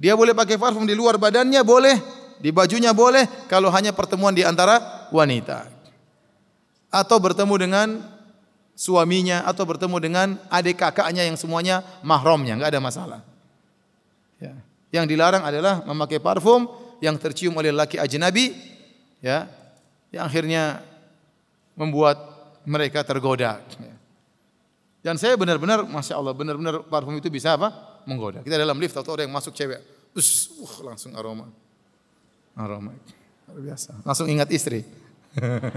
Dia boleh pakai parfum di luar badannya boleh, di bajunya boleh kalau hanya pertemuan di antara wanita. Atau bertemu dengan suaminya atau bertemu dengan adik kakaknya yang semuanya mahramnya, nggak ada masalah. Ya. Yang dilarang adalah memakai parfum yang tercium oleh laki ajnabi, ya, yang akhirnya membuat mereka tergoda. Ya. Dan saya benar-benar, masya Allah, benar-benar parfum itu bisa apa? Menggoda. Kita dalam lift atau ada yang masuk cewek, us, uh, langsung aroma, aroma, luar biasa. Langsung ingat istri.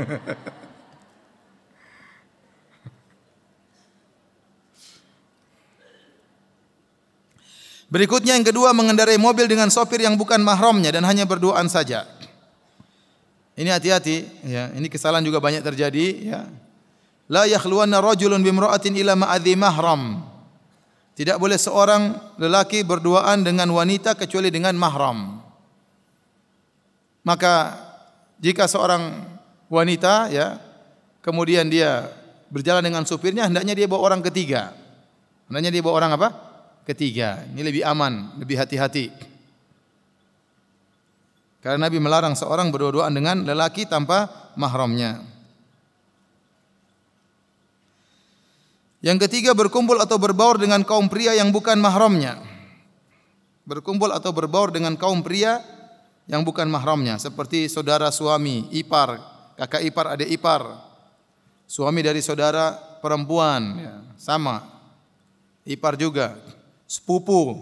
Berikutnya yang kedua mengendarai mobil dengan sopir yang bukan mahramnya dan hanya berduaan saja. Ini hati-hati ya, ini kesalahan juga banyak terjadi ya. La yakhluwanna rajulun bimra'atin ila ma'adhi mahram. Tidak boleh seorang lelaki berduaan dengan wanita kecuali dengan mahram. Maka jika seorang wanita ya kemudian dia berjalan dengan supirnya hendaknya dia bawa orang ketiga. Hendaknya dia bawa orang apa? ketiga. Ini lebih aman, lebih hati-hati. Karena Nabi melarang seorang berdoa-doaan dengan lelaki tanpa mahramnya. Yang ketiga berkumpul atau berbaur dengan kaum pria yang bukan mahramnya. Berkumpul atau berbaur dengan kaum pria yang bukan mahramnya seperti saudara suami, ipar, kakak ipar, adik ipar. Suami dari saudara perempuan ya. sama. Ipar juga sepupu,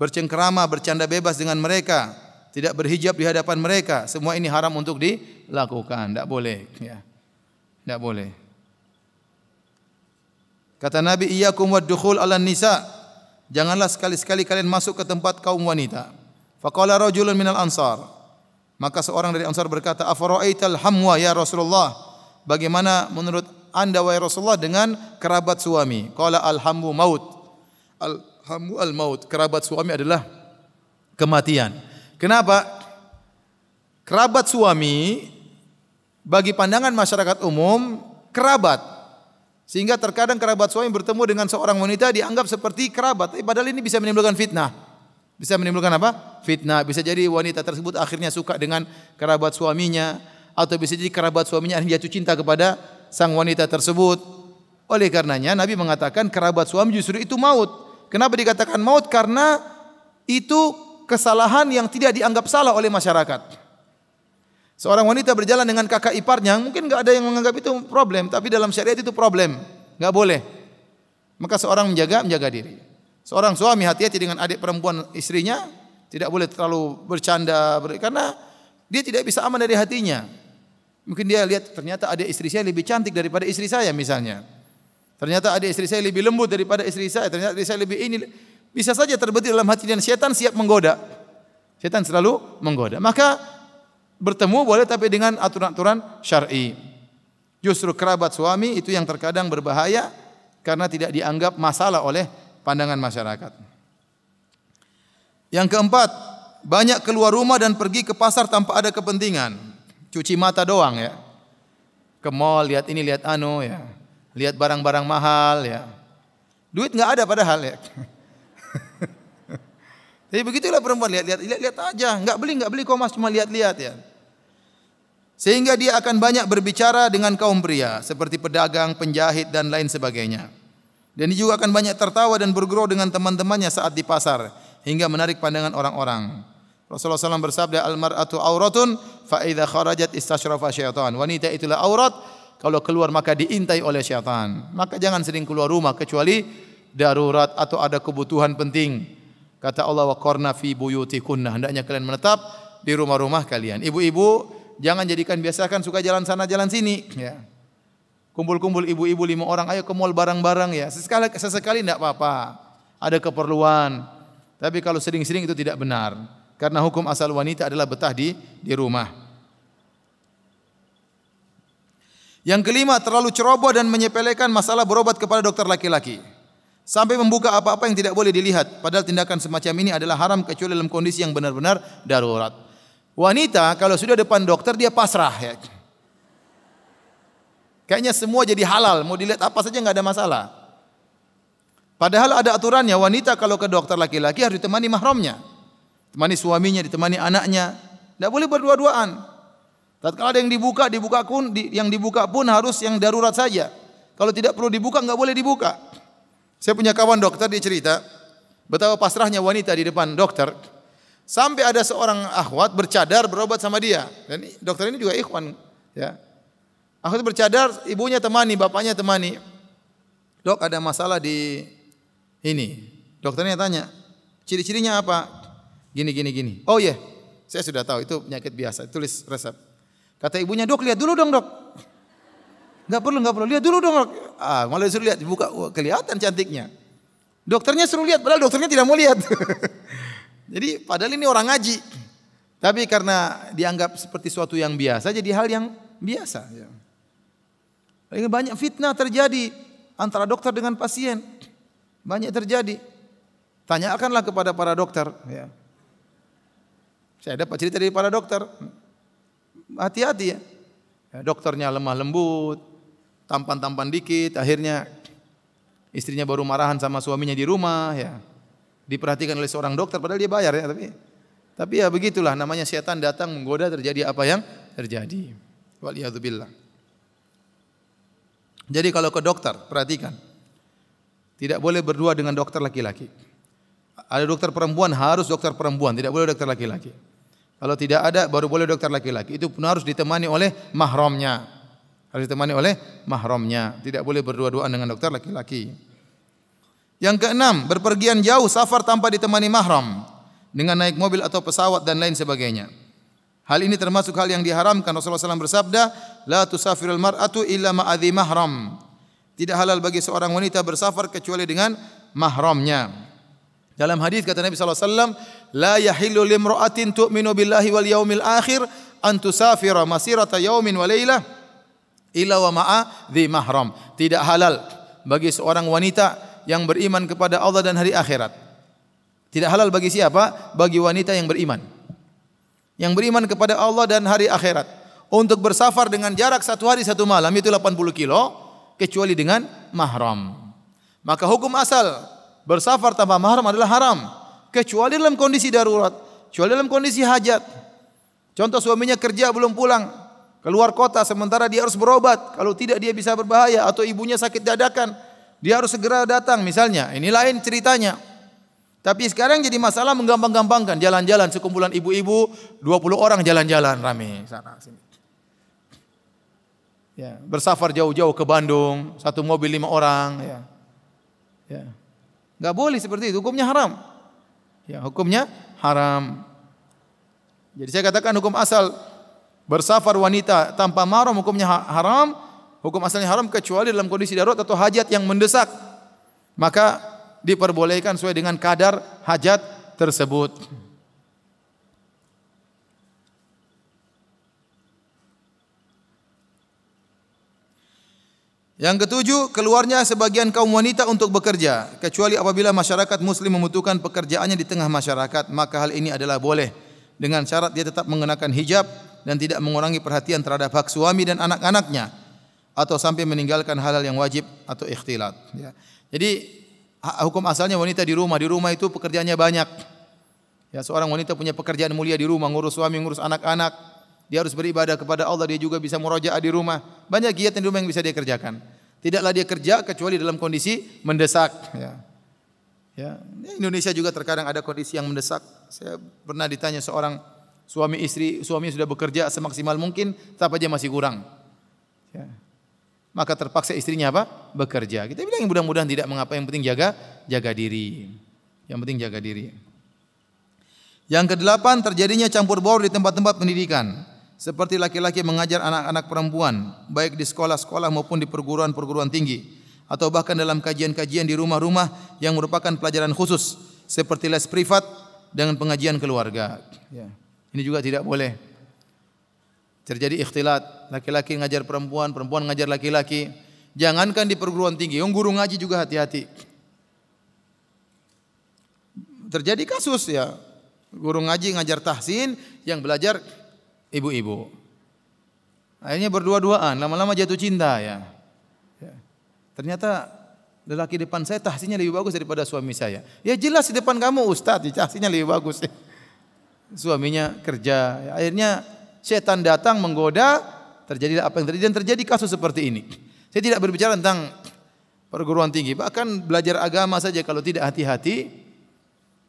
bercengkerama, bercanda bebas dengan mereka, tidak berhijab di hadapan mereka, semua ini haram untuk dilakukan, tidak boleh, ya. Tidak boleh. Kata Nabi, iya wad-dukhul nisa." Janganlah sekali-sekali kalian masuk ke tempat kaum wanita. Faqala rajulun minal ansar. Maka seorang dari ansar berkata, "Afara'aital hamwa ya Rasulullah?" Bagaimana menurut Anda wahai Rasulullah dengan kerabat suami? Qala al-hamu maut alhamu al maut. Kerabat suami adalah kematian. Kenapa? Kerabat suami bagi pandangan masyarakat umum kerabat. Sehingga terkadang kerabat suami bertemu dengan seorang wanita dianggap seperti kerabat, tapi padahal ini bisa menimbulkan fitnah. Bisa menimbulkan apa? Fitnah. Bisa jadi wanita tersebut akhirnya suka dengan kerabat suaminya atau bisa jadi kerabat suaminya akhirnya jatuh cinta kepada sang wanita tersebut. Oleh karenanya Nabi mengatakan kerabat suami justru itu maut. Kenapa dikatakan maut? Karena itu kesalahan yang tidak dianggap salah oleh masyarakat. Seorang wanita berjalan dengan kakak iparnya, mungkin nggak ada yang menganggap itu problem, tapi dalam syariat itu problem, nggak boleh. Maka seorang menjaga menjaga diri. Seorang suami hati-hati dengan adik perempuan istrinya, tidak boleh terlalu bercanda karena dia tidak bisa aman dari hatinya. Mungkin dia lihat ternyata adik istri saya lebih cantik daripada istri saya misalnya. Ternyata ada istri saya lebih lembut daripada istri saya. Ternyata istri saya lebih ini. Bisa saja terbetik dalam hati dan setan siap menggoda. Setan selalu menggoda. Maka bertemu boleh tapi dengan aturan-aturan syar'i. Justru kerabat suami itu yang terkadang berbahaya karena tidak dianggap masalah oleh pandangan masyarakat. Yang keempat, banyak keluar rumah dan pergi ke pasar tanpa ada kepentingan. Cuci mata doang ya. Ke mall lihat ini lihat anu ya lihat barang-barang mahal ya. Duit nggak ada padahal ya. Jadi begitulah perempuan lihat-lihat, lihat-lihat aja, nggak beli nggak beli koma cuma lihat-lihat ya. Sehingga dia akan banyak berbicara dengan kaum pria seperti pedagang, penjahit dan lain sebagainya. Dan dia juga akan banyak tertawa dan bergurau dengan teman-temannya saat di pasar hingga menarik pandangan orang-orang. Rasulullah SAW bersabda, "Almar'atu auratun faida kharajat istashrafa syaitan." Wanita itulah aurat kalau keluar maka diintai oleh syaitan. Maka jangan sering keluar rumah kecuali darurat atau ada kebutuhan penting. Kata Allah wa qarna fi buyutikunna. Hendaknya kalian menetap di rumah-rumah kalian. Ibu-ibu jangan jadikan biasakan suka jalan sana jalan sini ya. Kumpul-kumpul ibu-ibu lima orang ayo ke mall barang-barang ya. Sesekali sesekali tidak apa-apa. Ada keperluan. Tapi kalau sering-sering itu tidak benar. Karena hukum asal wanita adalah betah di di rumah. Yang kelima, terlalu ceroboh dan menyepelekan masalah berobat kepada dokter laki-laki. Sampai membuka apa-apa yang tidak boleh dilihat. Padahal tindakan semacam ini adalah haram kecuali dalam kondisi yang benar-benar darurat. Wanita kalau sudah depan dokter dia pasrah ya. Kayaknya semua jadi halal, mau dilihat apa saja nggak ada masalah. Padahal ada aturannya, wanita kalau ke dokter laki-laki harus ditemani mahramnya. Temani suaminya, ditemani anaknya. Tidak boleh berdua-duaan. Tatkala ada yang dibuka, dibuka pun yang dibuka pun harus yang darurat saja. Kalau tidak perlu dibuka nggak boleh dibuka. Saya punya kawan dokter dia cerita betapa pasrahnya wanita di depan dokter. Sampai ada seorang ahwat bercadar berobat sama dia. Dan dokter ini juga ikhwan ya. Ahwat bercadar, ibunya temani, bapaknya temani. Dok ada masalah di ini. Dokternya tanya, ciri-cirinya apa? Gini gini gini. Oh iya, yeah. saya sudah tahu itu penyakit biasa. Tulis resep. Kata ibunya, dok lihat dulu dong dok. Gak perlu, gak perlu. Lihat dulu dong dok. Ah, malah disuruh lihat, dibuka. Wah, kelihatan cantiknya. Dokternya suruh lihat, padahal dokternya tidak mau lihat. jadi padahal ini orang ngaji. Tapi karena dianggap seperti suatu yang biasa, jadi hal yang biasa. Ya. Banyak fitnah terjadi antara dokter dengan pasien. Banyak terjadi. Tanyakanlah kepada para dokter. Ya. Saya dapat cerita dari para dokter hati-hati ya. ya. Dokternya lemah lembut, tampan-tampan dikit, akhirnya istrinya baru marahan sama suaminya di rumah ya. Diperhatikan oleh seorang dokter padahal dia bayar ya, tapi tapi ya begitulah namanya setan datang menggoda terjadi apa yang terjadi. Waliyadzubillah. Jadi kalau ke dokter, perhatikan. Tidak boleh berdua dengan dokter laki-laki. Ada dokter perempuan, harus dokter perempuan. Tidak boleh dokter laki-laki. Kalau tidak ada baru boleh dokter laki-laki. Itu pun harus ditemani oleh mahramnya. Harus ditemani oleh mahramnya. Tidak boleh berdua-duaan dengan dokter laki-laki. Yang keenam, berpergian jauh safar tanpa ditemani mahram dengan naik mobil atau pesawat dan lain sebagainya. Hal ini termasuk hal yang diharamkan. Rasulullah SAW bersabda, "La tusafirul mar'atu illa ma'adhi mahram." Tidak halal bagi seorang wanita bersafar kecuali dengan mahramnya. Dalam hadis kata Nabi SAW, La yahillu limro'atin tu'minu billahi wal yaumil akhir antusafira masirata yaumin wa laylah illa wa ma'a dhi mahram. Tidak halal bagi seorang wanita yang beriman kepada Allah dan hari akhirat. Tidak halal bagi siapa? Bagi wanita yang beriman. Yang beriman kepada Allah dan hari akhirat. Untuk bersafar dengan jarak satu hari satu malam itu 80 kilo. Kecuali dengan mahram. Maka hukum asal Bersafar tanpa mahram adalah haram kecuali dalam kondisi darurat, kecuali dalam kondisi hajat. Contoh suaminya kerja belum pulang, keluar kota sementara dia harus berobat, kalau tidak dia bisa berbahaya atau ibunya sakit dadakan, dia harus segera datang misalnya. Ini lain ceritanya. Tapi sekarang jadi masalah menggampang-gampangkan jalan-jalan sekumpulan ibu-ibu 20 orang jalan-jalan rame sana sini. Ya, bersafar jauh-jauh ke Bandung, satu mobil lima orang ya. Ya. Gak boleh seperti itu, hukumnya haram. Ya, hukumnya haram. Jadi saya katakan hukum asal bersafar wanita tanpa mahram hukumnya haram, hukum asalnya haram kecuali dalam kondisi darurat atau hajat yang mendesak. Maka diperbolehkan sesuai dengan kadar hajat tersebut. Yang ketujuh, keluarnya sebagian kaum wanita untuk bekerja, kecuali apabila masyarakat muslim membutuhkan pekerjaannya di tengah masyarakat, maka hal ini adalah boleh dengan syarat dia tetap mengenakan hijab dan tidak mengurangi perhatian terhadap hak suami dan anak-anaknya atau sampai meninggalkan halal yang wajib atau ikhtilat. Ya. Jadi hukum asalnya wanita di rumah, di rumah itu pekerjaannya banyak. Ya, seorang wanita punya pekerjaan mulia di rumah, ngurus suami, ngurus anak-anak, dia harus beribadah kepada Allah, dia juga bisa meraja di rumah. Banyak giat di rumah yang bisa dia kerjakan. Tidaklah dia kerja kecuali dalam kondisi mendesak. Ya. Ya. Indonesia juga terkadang ada kondisi yang mendesak. Saya pernah ditanya seorang suami istri, suami sudah bekerja semaksimal mungkin, tetap aja masih kurang. Ya. Maka terpaksa istrinya apa? Bekerja. Kita bilang mudah-mudahan tidak mengapa, yang penting jaga jaga diri. Yang penting jaga diri. Yang kedelapan terjadinya campur baur di tempat-tempat pendidikan seperti laki-laki mengajar anak-anak perempuan baik di sekolah-sekolah maupun di perguruan-perguruan tinggi atau bahkan dalam kajian-kajian di rumah-rumah yang merupakan pelajaran khusus seperti les privat dengan pengajian keluarga. Ya. Ini juga tidak boleh. Terjadi ikhtilat, laki-laki ngajar perempuan, perempuan ngajar laki-laki. Jangankan di perguruan tinggi, yang guru ngaji juga hati-hati. Terjadi kasus ya, guru ngaji ngajar tahsin, yang belajar ibu-ibu. Akhirnya berdua-duaan, lama-lama jatuh cinta ya. ya. Ternyata lelaki depan saya tahsinya lebih bagus daripada suami saya. Ya jelas di depan kamu ustaz, ya, tahsinya lebih bagus. Ya. Suaminya kerja, akhirnya setan datang menggoda, terjadi apa yang terjadi dan terjadi kasus seperti ini. Saya tidak berbicara tentang perguruan tinggi, bahkan belajar agama saja kalau tidak hati-hati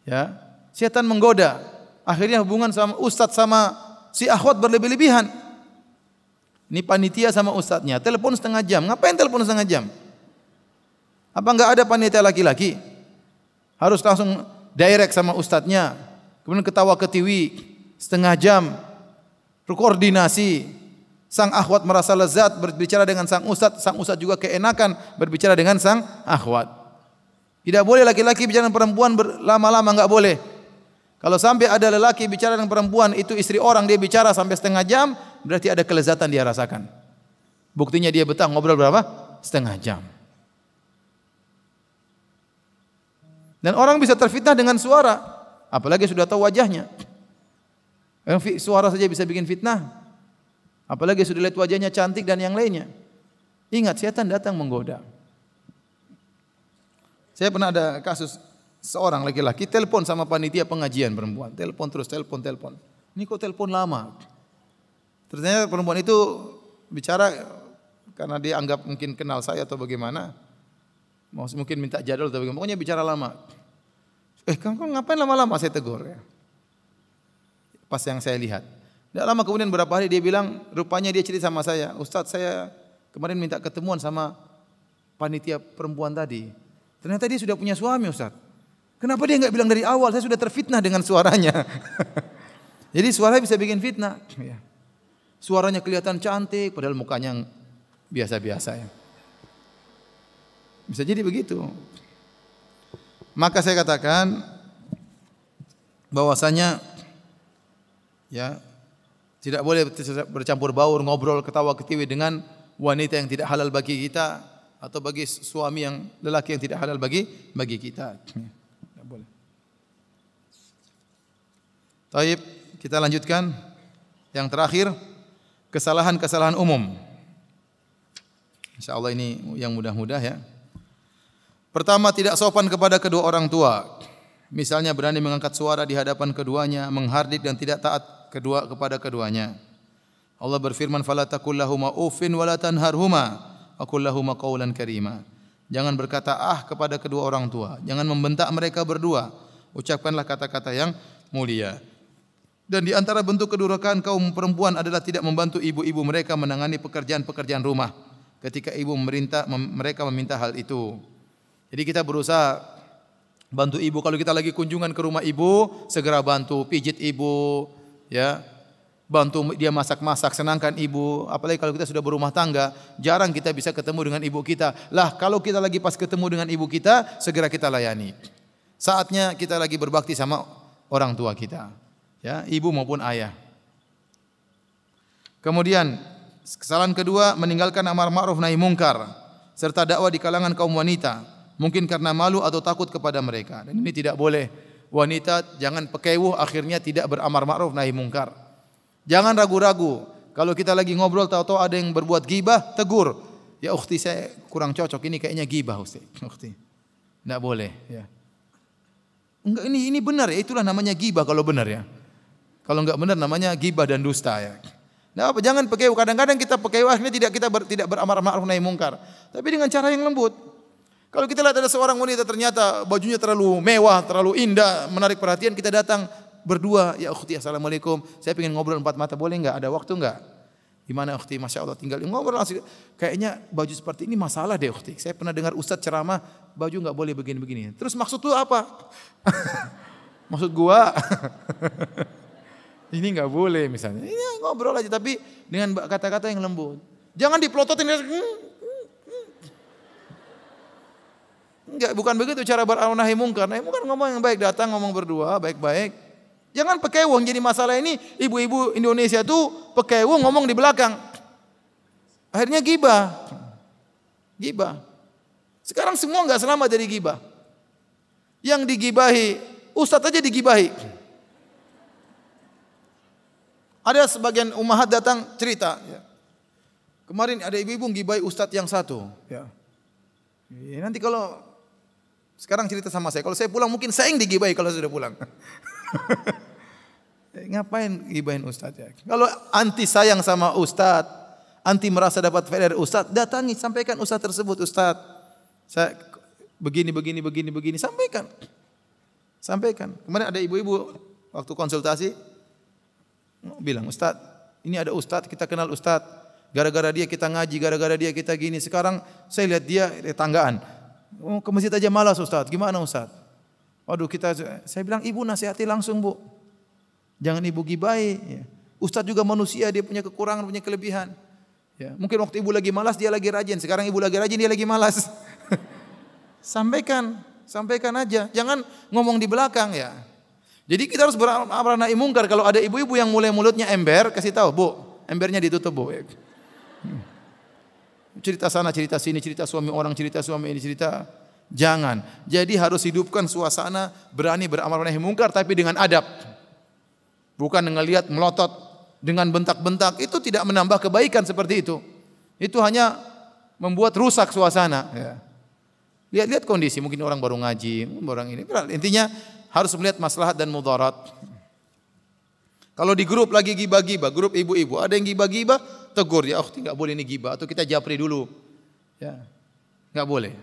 ya, setan menggoda. Akhirnya hubungan sama ustaz sama si akhwat berlebih-lebihan. Ini panitia sama ustadznya, telepon setengah jam. Ngapain telepon setengah jam? Apa enggak ada panitia laki-laki? Harus langsung direct sama ustadznya. Kemudian ketawa ketiwi setengah jam. Berkoordinasi. Sang akhwat merasa lezat berbicara dengan sang ustadz. Sang ustadz juga keenakan berbicara dengan sang akhwat. Tidak boleh laki-laki bicara dengan perempuan lama-lama enggak boleh. Kalau sampai ada lelaki bicara dengan perempuan itu istri orang dia bicara sampai setengah jam berarti ada kelezatan dia rasakan. Buktinya dia betah ngobrol berapa? Setengah jam. Dan orang bisa terfitnah dengan suara, apalagi sudah tahu wajahnya. Yang suara saja bisa bikin fitnah. Apalagi sudah lihat wajahnya cantik dan yang lainnya. Ingat setan datang menggoda. Saya pernah ada kasus seorang laki-laki telepon sama panitia pengajian perempuan, telepon terus, telepon, telepon. Ini kok telepon lama? Ternyata perempuan itu bicara karena dia anggap mungkin kenal saya atau bagaimana. Mungkin minta jadwal atau bagaimana. Pokoknya bicara lama. Eh kamu ngapain lama-lama saya tegur ya. Pas yang saya lihat. Tidak lama kemudian berapa hari dia bilang, rupanya dia cerita sama saya, Ustadz saya kemarin minta ketemuan sama panitia perempuan tadi. Ternyata dia sudah punya suami Ustadz. Kenapa dia nggak bilang dari awal? Saya sudah terfitnah dengan suaranya. Jadi suara bisa bikin fitnah. Iya. Suaranya kelihatan cantik, padahal mukanya yang biasa-biasa ya. Bisa jadi begitu. Maka saya katakan bahwasanya ya tidak boleh bercampur baur ngobrol ketawa ketiwi dengan wanita yang tidak halal bagi kita atau bagi suami yang lelaki yang tidak halal bagi bagi kita. Enggak boleh. Taib, kita lanjutkan. Yang terakhir, kesalahan-kesalahan umum. Insya Allah ini yang mudah-mudah ya. Pertama, tidak sopan kepada kedua orang tua. Misalnya berani mengangkat suara di hadapan keduanya, menghardik dan tidak taat kedua kepada keduanya. Allah berfirman, "Fala takullahuma ufin wala tanharhuma, wa qul qawlan karima." Jangan berkata ah kepada kedua orang tua. Jangan membentak mereka berdua. Ucapkanlah kata-kata yang mulia. Dan di antara bentuk kedurhakaan kaum perempuan adalah tidak membantu ibu-ibu mereka menangani pekerjaan-pekerjaan rumah ketika ibu memerintah mem, mereka meminta hal itu. Jadi kita berusaha bantu ibu kalau kita lagi kunjungan ke rumah ibu, segera bantu pijit ibu, ya, bantu dia masak-masak, senangkan ibu. Apalagi kalau kita sudah berumah tangga, jarang kita bisa ketemu dengan ibu kita. Lah, kalau kita lagi pas ketemu dengan ibu kita, segera kita layani. Saatnya kita lagi berbakti sama orang tua kita, ya, ibu maupun ayah. Kemudian kesalahan kedua meninggalkan amar ma'ruf nahi mungkar serta dakwah di kalangan kaum wanita, mungkin karena malu atau takut kepada mereka. Dan ini tidak boleh. Wanita jangan pekewuh akhirnya tidak beramar ma'ruf nahi mungkar. Jangan ragu-ragu. Kalau kita lagi ngobrol tahu-tahu ada yang berbuat gibah, tegur. Ya ukhti saya kurang cocok ini kayaknya gibah ukti Ukhti. Enggak boleh ya. Enggak ini ini benar ya, itulah namanya gibah kalau benar ya. Kalau enggak benar namanya gibah dan dusta ya. Nah, apa jangan pakai kadang-kadang kita pakai akhirnya tidak kita ber, tidak beramar ma'ruf nahi mungkar, tapi dengan cara yang lembut. Kalau kita lihat ada seorang wanita ternyata bajunya terlalu mewah, terlalu indah, menarik perhatian, kita datang berdua, ya ukhti assalamualaikum, saya pengen ngobrol empat mata, boleh nggak? Ada waktu nggak? Gimana ukhti, Masya Allah tinggal ngobrol langsung. Kayaknya baju seperti ini masalah deh ukhti. Saya pernah dengar Ustadz ceramah, baju nggak boleh begini-begini. Terus maksud lu apa? maksud gua ini nggak boleh misalnya. Ini iya, ngobrol aja tapi dengan kata-kata yang lembut. Jangan dipelototin. Enggak, bukan begitu cara beramal nahi mungkar. Nahi mungkar ngomong yang baik, datang ngomong berdua, baik-baik. Jangan pakai pekewong jadi masalah ini ibu-ibu Indonesia tuh pakai pekewong ngomong di belakang. Akhirnya gibah. Gibah. Sekarang semua nggak selamat dari gibah. Yang digibahi, ustadz aja digibahi. Ada sebagian umahat datang cerita. Ya. Kemarin ada ibu-ibu gibahi ustadz yang satu. Ya. Ya, nanti kalau sekarang cerita sama saya, kalau saya pulang mungkin saya yang digibahi kalau sudah pulang. Eh, ngapain gibahin ustadz ya? Kalau anti sayang sama ustadz, anti merasa dapat faedah dari ustadz, datangi sampaikan ustadz tersebut ustadz. Saya begini begini begini begini sampaikan. Sampaikan. Kemarin ada ibu-ibu waktu konsultasi bilang, "Ustadz, ini ada ustadz, kita kenal ustadz. Gara-gara dia kita ngaji, gara-gara dia kita gini. Sekarang saya lihat dia tanggaan. Oh, ke masjid aja malas Ustaz. Gimana Ustaz? Waduh kita, saya bilang ibu nasihati langsung bu. Jangan ibu gibai. Ya. Ustadz juga manusia, dia punya kekurangan, punya kelebihan. Ya. Mungkin waktu ibu lagi malas, dia lagi rajin. Sekarang ibu lagi rajin, dia lagi malas. sampaikan, sampaikan aja. Jangan ngomong di belakang ya. Jadi kita harus beramar mungkar. Kalau ada ibu-ibu yang mulai mulutnya ember, kasih tahu, bu, embernya ditutup bu. Hmm. Cerita sana, cerita sini, cerita suami orang, cerita suami ini, cerita Jangan. Jadi harus hidupkan suasana berani beramal nahi mungkar tapi dengan adab. Bukan dengan lihat melotot dengan bentak-bentak itu tidak menambah kebaikan seperti itu. Itu hanya membuat rusak suasana. Ya. Lihat-lihat kondisi, mungkin orang baru ngaji, orang ini. Intinya harus melihat maslahat dan mudarat. Kalau di grup lagi giba-giba, grup ibu-ibu, ada yang giba-giba, tegur ya, oh tidak boleh ini giba atau kita japri dulu. Ya. Enggak boleh.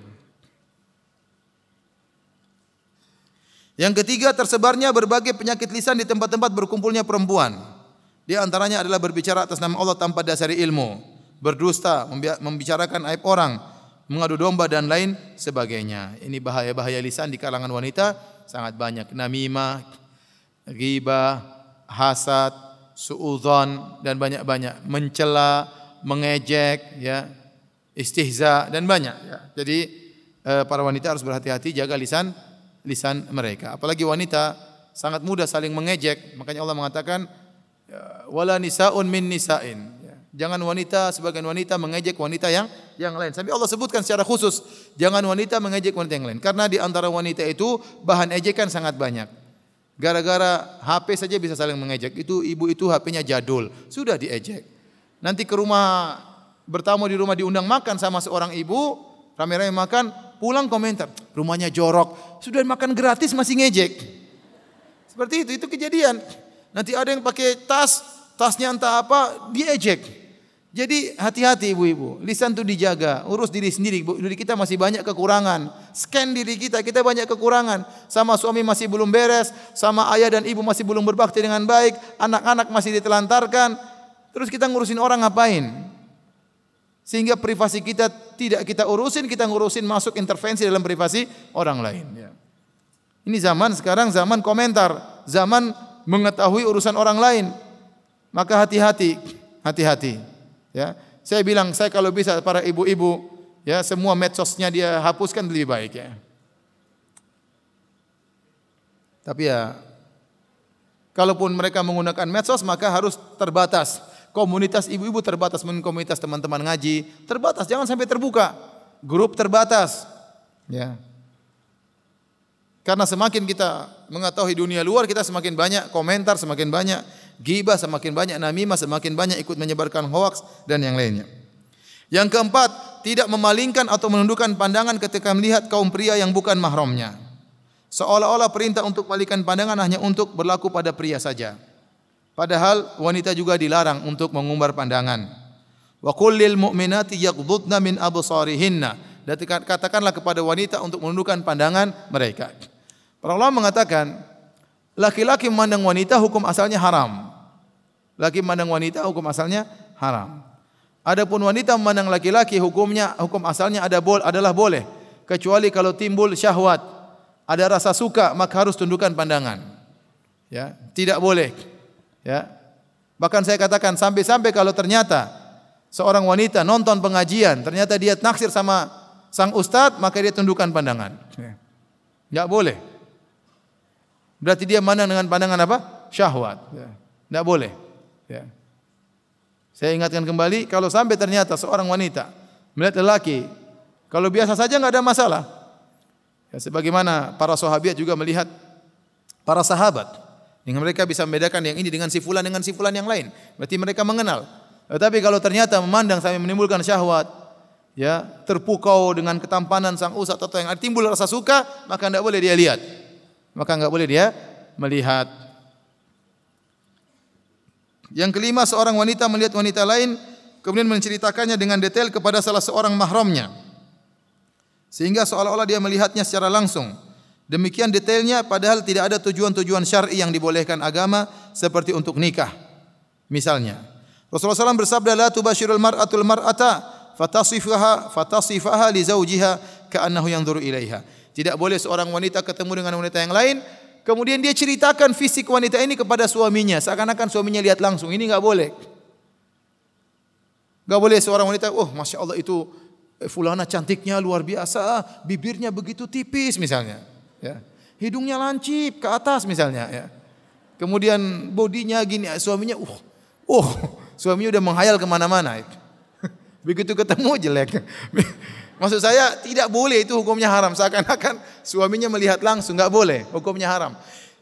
Yang ketiga tersebarnya berbagai penyakit lisan di tempat-tempat berkumpulnya perempuan. Di antaranya adalah berbicara atas nama Allah tanpa dasar ilmu, berdusta, membicarakan aib orang, mengadu domba dan lain sebagainya. Ini bahaya-bahaya lisan di kalangan wanita sangat banyak. Namimah, riba, hasad, suudzon dan banyak-banyak, mencela, mengejek, ya, istihza dan banyak ya. Jadi eh, para wanita harus berhati-hati jaga lisan lisan mereka. Apalagi wanita sangat mudah saling mengejek. Makanya Allah mengatakan ya, wala nisaun min nisain. Ya. Jangan wanita sebagian wanita mengejek wanita yang yang lain. Sampai Allah sebutkan secara khusus, jangan wanita mengejek wanita yang lain. Karena di antara wanita itu bahan ejekan sangat banyak. Gara-gara HP saja bisa saling mengejek. Itu ibu itu HP-nya jadul, sudah diejek. Nanti ke rumah bertamu di rumah diundang makan sama seorang ibu, rame-rame makan, pulang komentar, rumahnya jorok, sudah makan gratis masih ngejek. Seperti itu, itu kejadian. Nanti ada yang pakai tas, tasnya entah apa, diejek. Jadi hati-hati ibu-ibu, lisan itu dijaga, urus diri sendiri. Diri kita masih banyak kekurangan. Scan diri kita, kita banyak kekurangan. Sama suami masih belum beres, sama ayah dan ibu masih belum berbakti dengan baik, anak-anak masih ditelantarkan. Terus kita ngurusin orang ngapain? sehingga privasi kita tidak kita urusin, kita ngurusin masuk intervensi dalam privasi orang lain. Ya. Ini zaman sekarang zaman komentar, zaman mengetahui urusan orang lain. Maka hati-hati, hati-hati. Ya, saya bilang saya kalau bisa para ibu-ibu ya semua medsosnya dia hapuskan lebih baik ya. Tapi ya kalaupun mereka menggunakan medsos maka harus terbatas komunitas ibu-ibu terbatas, mungkin komunitas teman-teman ngaji terbatas, jangan sampai terbuka. Grup terbatas. Ya. Karena semakin kita mengetahui dunia luar, kita semakin banyak komentar, semakin banyak gibah, semakin banyak namimah, semakin banyak ikut menyebarkan hoax dan yang lainnya. Yang keempat, tidak memalingkan atau menundukkan pandangan ketika melihat kaum pria yang bukan mahramnya. Seolah-olah perintah untuk memalingkan pandangan hanya untuk berlaku pada pria saja. Padahal wanita juga dilarang untuk mengumbar pandangan. Wa kullil mu'minati yaghdudna min absarihinna. Dan katakanlah kepada wanita untuk menundukkan pandangan mereka. Para ulama mengatakan laki-laki memandang wanita hukum asalnya haram. Laki memandang wanita hukum asalnya haram. Adapun wanita memandang laki-laki hukumnya hukum asalnya ada bol, adalah boleh kecuali kalau timbul syahwat, ada rasa suka maka harus tundukkan pandangan. Ya, tidak boleh. Ya. Bahkan saya katakan sampai-sampai kalau ternyata seorang wanita nonton pengajian, ternyata dia naksir sama sang ustadz, maka dia tundukkan pandangan. Enggak ya. boleh. Berarti dia mana dengan pandangan apa? Syahwat. Enggak ya. boleh. Ya. Saya ingatkan kembali, kalau sampai ternyata seorang wanita melihat lelaki, kalau biasa saja nggak ada masalah. Ya, sebagaimana para sahabat juga melihat para sahabat. Dengan mereka bisa membedakan yang ini dengan si fulan dengan si fulan yang lain. Berarti mereka mengenal. Tetapi kalau ternyata memandang sampai menimbulkan syahwat, ya terpukau dengan ketampanan sang usat atau yang timbul rasa suka, maka tidak boleh dia lihat. Maka tidak boleh dia melihat. Yang kelima, seorang wanita melihat wanita lain, kemudian menceritakannya dengan detail kepada salah seorang mahramnya. Sehingga seolah-olah dia melihatnya secara langsung. Demikian detailnya padahal tidak ada tujuan-tujuan syar'i yang dibolehkan agama seperti untuk nikah. Misalnya, Rasulullah SAW bersabda la tubashirul mar'atul mar'ata fatasifaha fatasifaha li zawjiha ka'annahu yanzuru ilaiha. Tidak boleh seorang wanita ketemu dengan wanita yang lain Kemudian dia ceritakan fisik wanita ini kepada suaminya, seakan-akan suaminya lihat langsung. Ini nggak boleh. Nggak boleh seorang wanita, oh masya Allah itu eh, fulana cantiknya luar biasa, bibirnya begitu tipis misalnya ya. Hidungnya lancip ke atas misalnya ya. Kemudian bodinya gini, ah, suaminya uh, uh, suaminya udah menghayal kemana-mana itu. Begitu ketemu jelek. Maksud saya tidak boleh itu hukumnya haram. Seakan-akan suaminya melihat langsung nggak boleh, hukumnya haram.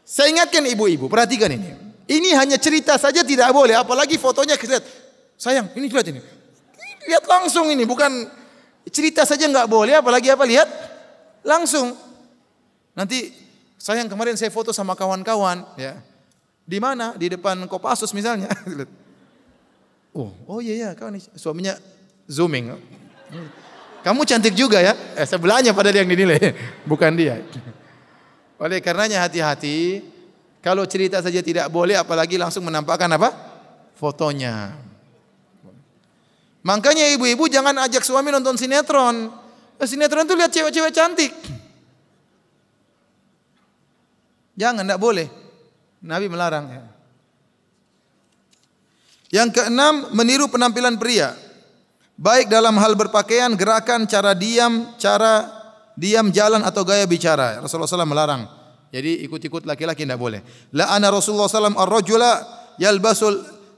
Saya ingatkan ibu-ibu, perhatikan ini. Ini hanya cerita saja tidak boleh, apalagi fotonya kelihat. Sayang, ini lihat ini. Lihat langsung ini, bukan cerita saja nggak boleh, apalagi apa lihat langsung. Nanti saya yang kemarin saya foto sama kawan-kawan, ya. Di mana? Di depan Kopassus misalnya. oh, oh iya ya, kawan suaminya zooming. Kamu cantik juga ya. Eh, sebelahnya pada dia yang dinilai, bukan dia. Oleh karenanya hati-hati. Kalau cerita saja tidak boleh, apalagi langsung menampakkan apa? Fotonya. Makanya ibu-ibu jangan ajak suami nonton sinetron. Eh, sinetron itu lihat cewek-cewek cantik. Jangan, tidak boleh. Nabi melarang. Ya. Yang keenam, meniru penampilan pria. Baik dalam hal berpakaian, gerakan, cara diam, cara diam jalan atau gaya bicara. Rasulullah SAW melarang. Jadi ikut-ikut laki-laki tidak boleh. La ana Rasulullah SAW ar-rajula yalbasul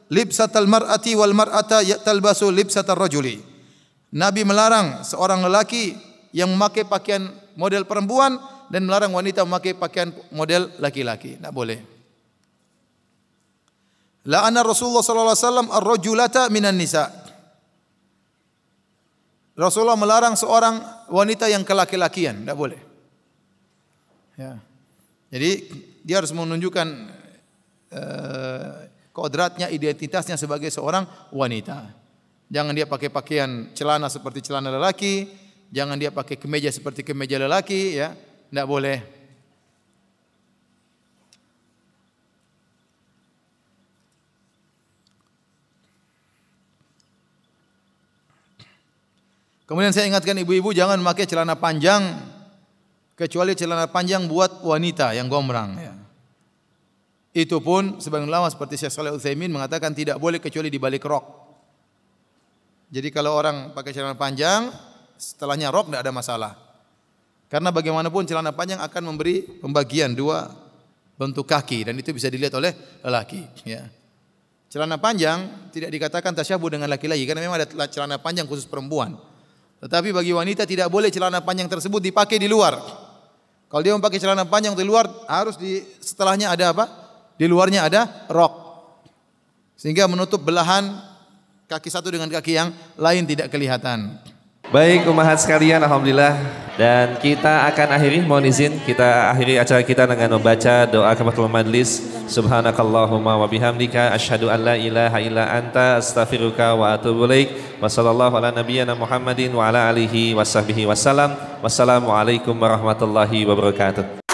libsatal mar'ati wal mar'ata talbasu libsatal rajuli. Nabi melarang seorang lelaki yang memakai pakaian model perempuan dan melarang wanita memakai pakaian model laki-laki. Tidak boleh. La anna Rasulullah sallallahu alaihi wasallam ar-rajulata minan nisa. Rasulullah melarang seorang wanita yang kelaki-lakian, tidak boleh. Ya. Jadi dia harus menunjukkan eh, kodratnya, identitasnya sebagai seorang wanita. Jangan dia pakai pakaian celana seperti celana lelaki, jangan dia pakai kemeja seperti kemeja lelaki, ya tidak boleh. Kemudian saya ingatkan ibu-ibu jangan memakai celana panjang kecuali celana panjang buat wanita yang gombrang. Ya. Itu pun sebagian lama seperti Syekh Saleh Utsaimin mengatakan tidak boleh kecuali di balik rok. Jadi kalau orang pakai celana panjang, setelahnya rok tidak ada masalah. Karena bagaimanapun celana panjang akan memberi pembagian dua bentuk kaki dan itu bisa dilihat oleh lelaki. Ya. Celana panjang tidak dikatakan tasyabuh dengan laki-laki karena memang ada celana panjang khusus perempuan. Tetapi bagi wanita tidak boleh celana panjang tersebut dipakai di luar. Kalau dia memakai celana panjang di luar harus di setelahnya ada apa? Di luarnya ada rok. Sehingga menutup belahan kaki satu dengan kaki yang lain tidak kelihatan. Baik umahat sekalian Alhamdulillah dan kita akan akhiri mohon izin kita akhiri acara kita dengan membaca doa kepada majlis subhanakallahumma wa bihamdika asyhadu an la ilaha illa anta astaghfiruka wa atubu ilaik wa ala nabiyyina Muhammadin wa ala alihi washabihi wasallam wassalamualaikum warahmatullahi wabarakatuh